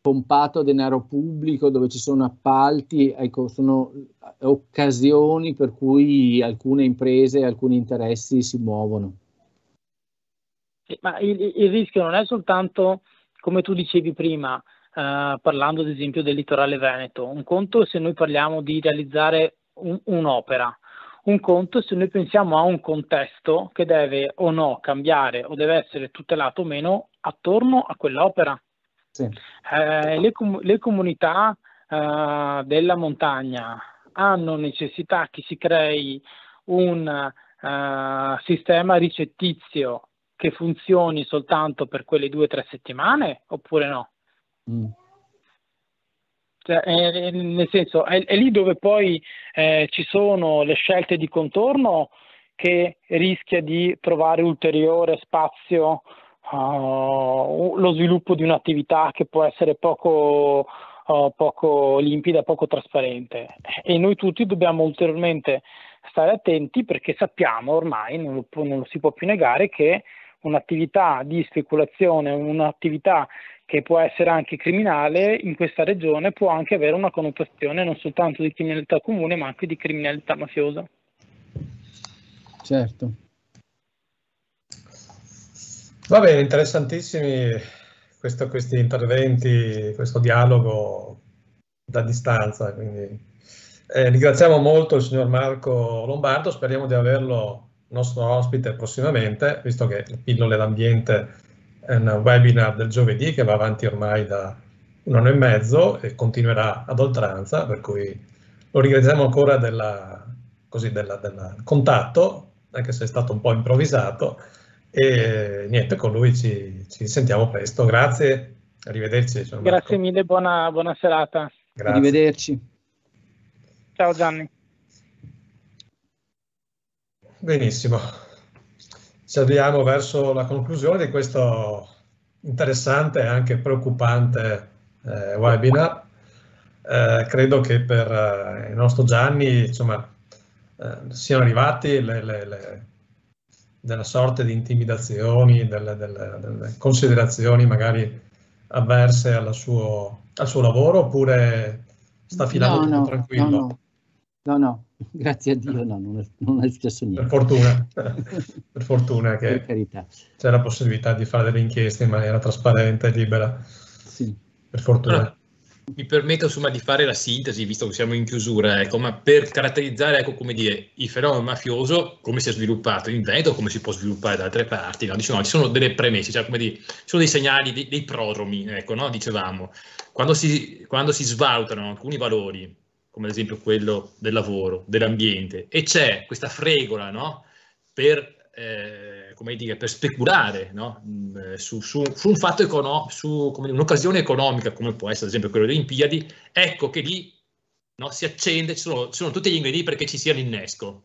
pompato denaro pubblico, dove ci sono appalti, ecco, sono occasioni per cui alcune imprese, alcuni interessi si muovono. Ma il, il rischio non è soltanto, come tu dicevi prima, eh, parlando ad esempio del litorale veneto, un conto se noi parliamo di realizzare un, un'opera, un conto se noi pensiamo a un contesto che deve o no cambiare o deve essere tutelato o meno attorno a quell'opera. Sì. Eh, le, com- le, comunità eh, della montagna hanno necessità che si crei un eh, sistema ricettizio che funzioni soltanto per quelle due o tre settimane oppure no? Mm. Cioè, eh, eh, nel senso, è, è, lì dove poi eh, ci sono le scelte di contorno che rischia di trovare ulteriore spazio uh, lo sviluppo di un'attività che può essere poco, uh, poco limpida, poco trasparente. E noi tutti dobbiamo ulteriormente stare attenti perché sappiamo ormai, non lo, non lo si può più negare, che un'attività di speculazione, un'attività che può essere anche criminale in questa regione, può anche avere una connotazione non soltanto di criminalità comune, ma anche di criminalità mafiosa. Certo. Va bene, interessantissimi questo, questi interventi, questo dialogo da distanza. Quindi. Eh, ringraziamo molto il signor Marco Lombardo, speriamo di averlo nostro ospite prossimamente, visto che le pillole d'ambiente un webinar del giovedì che va avanti ormai da un anno e mezzo e continuerà ad oltranza, per cui lo ringraziamo ancora del contatto, anche se è stato un po' improvvisato, e niente, con lui ci, ci sentiamo presto. Grazie, arrivederci. Grazie mille, buona, buona serata. Grazie. Arrivederci. Ciao Gianni. Benissimo ci avviamo verso la conclusione di questo interessante e anche preoccupante eh, webinar. Eh, credo che per eh, il nostro Gianni insomma, eh, siano arrivati le, le, le, delle sorte di intimidazioni, delle, delle, delle considerazioni magari avverse suo, al suo lavoro oppure sta filando no, no, tranquillo? No, no, no, <laughs> Grazie a Dio, no, non è, non è successo niente. Per fortuna, <laughs> per fortuna che per c'è la possibilità di fare delle inchieste in maniera trasparente e libera. Sì. Per fortuna. Ah, mi permetto insomma di fare la sintesi, visto che siamo in chiusura, ecco, ma per caratterizzare ecco, come dire, il fenomeno mafioso, come si è sviluppato in Veneto, come si può sviluppare da altre parti, no? Diciamo, ci sono delle premesse, cioè, come dire, ci sono dei segnali, dei, dei prodromi, ecco, no? dicevamo, quando si, quando si svalutano alcuni valori come ad esempio quello del lavoro, dell'ambiente, e c'è questa fregola no? per, eh, dire, per, speculare no? Mm, eh, su, su, su, un fatto economico, su un'occasione economica come può essere ad esempio quello delle Olimpiadi, ecco che lì no, si accende, ci sono, ci sono, tutti gli ingredienti perché ci sia l'innesco.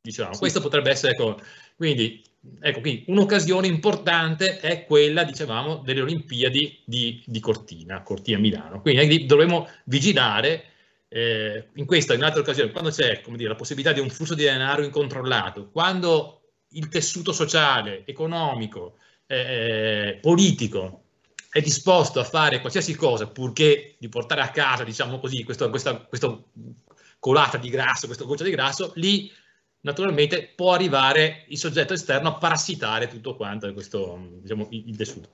Diciamo, sì. questo potrebbe essere, ecco, quindi, ecco, quindi un'occasione importante è quella, dicevamo, delle Olimpiadi di, di Cortina, Cortina Milano. Quindi, quindi dovremo vigilare eh, in questa e in altre occasioni, quando c'è dire, la possibilità di un flusso di denaro incontrollato, quando il tessuto sociale, economico, eh, eh, politico è disposto a fare qualsiasi cosa purché di portare a casa, diciamo così, questo, questa, questa colata di grasso, questa goccia di grasso, lì naturalmente può arrivare il soggetto esterno a parassitare tutto quanto questo, diciamo, il tessuto.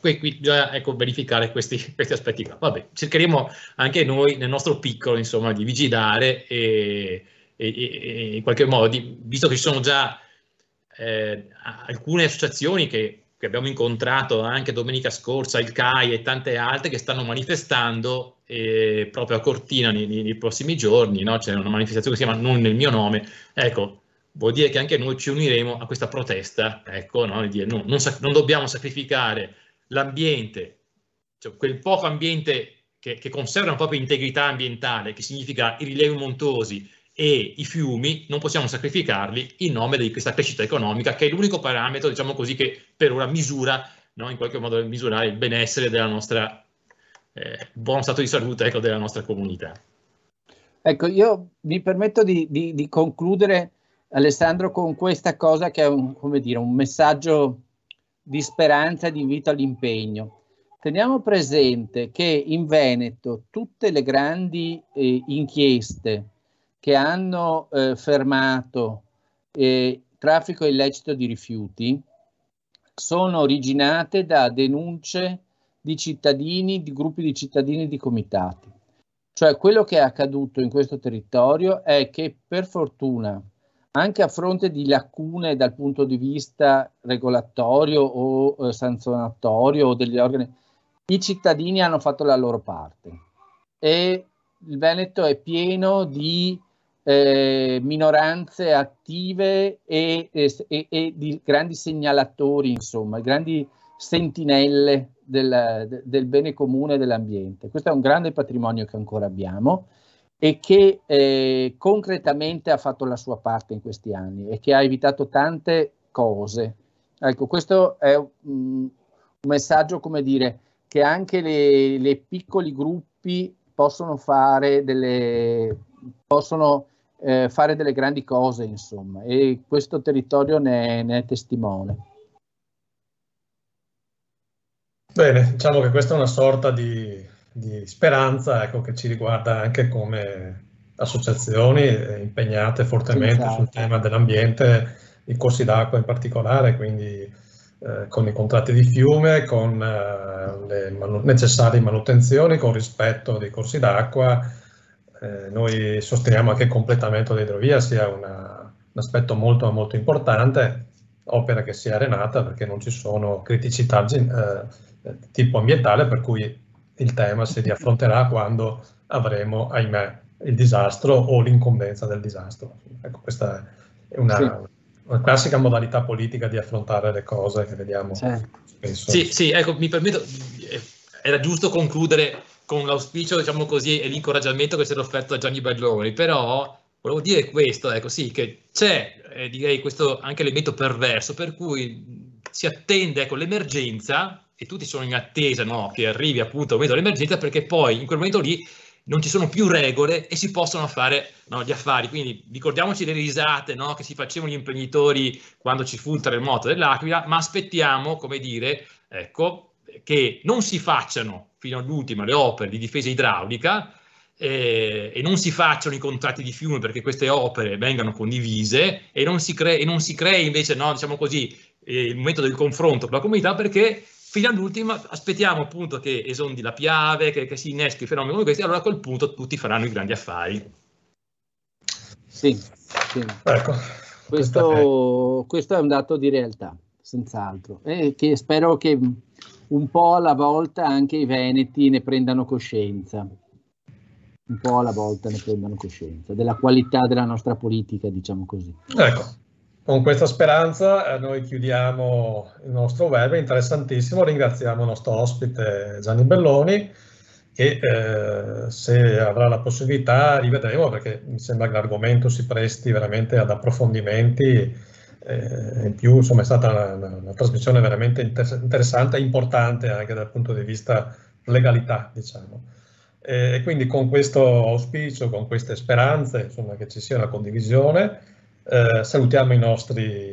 Qui, qui bisogna ecco, verificare questi, questi, aspetti qua. Vabbè, cercheremo anche noi nel nostro piccolo insomma, di vigilare e, e, e in qualche modo, di, visto che ci sono già eh, alcune associazioni che, che, abbiamo incontrato anche domenica scorsa, il CAI e tante altre che stanno manifestando eh, proprio a Cortina nei, nei prossimi giorni, no? c'è una manifestazione che si chiama Non nel mio nome, ecco, vuol dire che anche noi ci uniremo a questa protesta, ecco, no? non, non, non dobbiamo sacrificare l'ambiente, cioè quel poco ambiente che, che conserva la propria integrità ambientale, che significa i rilievi montuosi e i fiumi, non possiamo sacrificarli in nome di questa crescita economica, che è l'unico parametro, diciamo così, che per ora misura, no, in qualche modo misurare il benessere della nostra, eh, buon stato di salute ecco, della nostra comunità. Ecco, io mi permetto di, di, di concludere, Alessandro, con questa cosa che è un, dire, un messaggio di speranza e di invito all'impegno. Teniamo presente che in Veneto tutte le grandi eh, inchieste che hanno eh, fermato eh, traffico illecito di rifiuti sono originate da denunce di cittadini, di gruppi di cittadini e di comitati. Cioè quello che è accaduto in questo territorio è che per fortuna anche a fronte di lacune dal punto di vista regolatorio o eh, sanzionatorio o degli organi, i cittadini hanno fatto la loro parte e il Veneto è pieno di eh, minoranze attive e, e, e, di grandi segnalatori, insomma, grandi sentinelle del, del bene comune dell'ambiente. Questo è un grande patrimonio che ancora abbiamo e che eh, concretamente ha fatto la sua parte in questi anni e che ha evitato tante cose. Ecco, questo è un, messaggio, come dire, che anche le, le piccoli gruppi possono fare delle, possono, eh, fare delle grandi cose, insomma, e questo territorio ne, ne è testimone. Bene, diciamo che questa è una sorta di di speranza ecco, che ci riguarda anche come associazioni eh, impegnate fortemente esatto. sul tema dell'ambiente, i corsi d'acqua in particolare, quindi eh, con i contratti di fiume, con eh, le manu- necessarie manutenzioni, con rispetto dei corsi d'acqua. Eh, noi sosteniamo anche il completamento dell'idrovia sia una, un aspetto molto, molto importante, opera che sia arenata perché non ci sono criticità eh, eh, di tipo ambientale per cui il tema si riaffronterà quando avremo, ahimè, il disastro o l'incombenza del disastro. Ecco, questa è una, sì. una, classica modalità politica di affrontare le cose che vediamo certo. spesso. Sì, sì, ecco, mi permetto, eh, era giusto concludere con l'auspicio, diciamo così, e l'incoraggiamento che si era offerto a Gianni Baglioni, però volevo dire questo, ecco, sì, che c'è, eh, direi, questo anche elemento perverso per cui si attende, ecco, l'emergenza e tutti sono in attesa no, che arrivi appunto il momento dell'emergenza perché poi in quel momento lì non ci sono più regole e si possono fare no, gli affari. Quindi ricordiamoci le risate no, che si facevano gli imprenditori quando ci fu il terremoto dell'Aquila, ma aspettiamo, come dire, ecco, che non si facciano fino all'ultima le opere di difesa idraulica eh, e non si facciano i contratti di fiume perché queste opere vengano condivise e non si, cre- e non si crei invece, no, diciamo così, eh, il momento del confronto con la comunità perché fino all'ultima aspettiamo appunto che esondi la piave, che, che si inneschi fenomeni come questi, allora a quel punto tutti faranno i grandi affari. Sì, sì. Ecco, questo, questo, è un dato di realtà, senz'altro, e che spero che un po' alla volta anche i veneti ne prendano coscienza, un po' alla volta ne prendano coscienza, della qualità della nostra politica, diciamo così. Ecco, con questa speranza eh, noi chiudiamo il nostro web, interessantissimo, ringraziamo il nostro ospite Gianni Belloni che eh, se avrà la possibilità rivedremo perché mi sembra che l'argomento si presti veramente ad approfondimenti eh, in più insomma è stata una, una, trasmissione veramente inter interessante e importante anche dal punto di vista legalità diciamo. Eh, e quindi con questo auspicio, con queste speranze insomma, che ci sia una condivisione, eh, salutiamo i nostri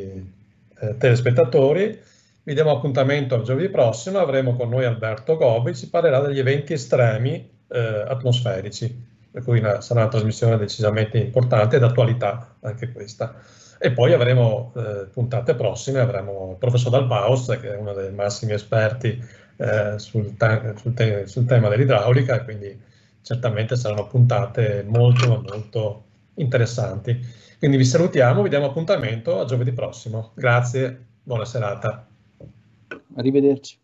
eh, telespettatori, vi diamo appuntamento al giovedì prossimo, avremo con noi Alberto Gobbi, ci parlerà degli eventi estremi eh, atmosferici, per cui una, sarà una trasmissione decisamente importante ed attualità anche questa. E poi avremo eh, puntate prossime, avremo il professor Dalbaus, che è uno dei massimi esperti eh, sul, sul, te sul tema dell'idraulica, quindi certamente saranno puntate molto, molto interessanti. Quindi vi salutiamo, vi diamo appuntamento a giovedì prossimo. Grazie, buona serata. Arrivederci.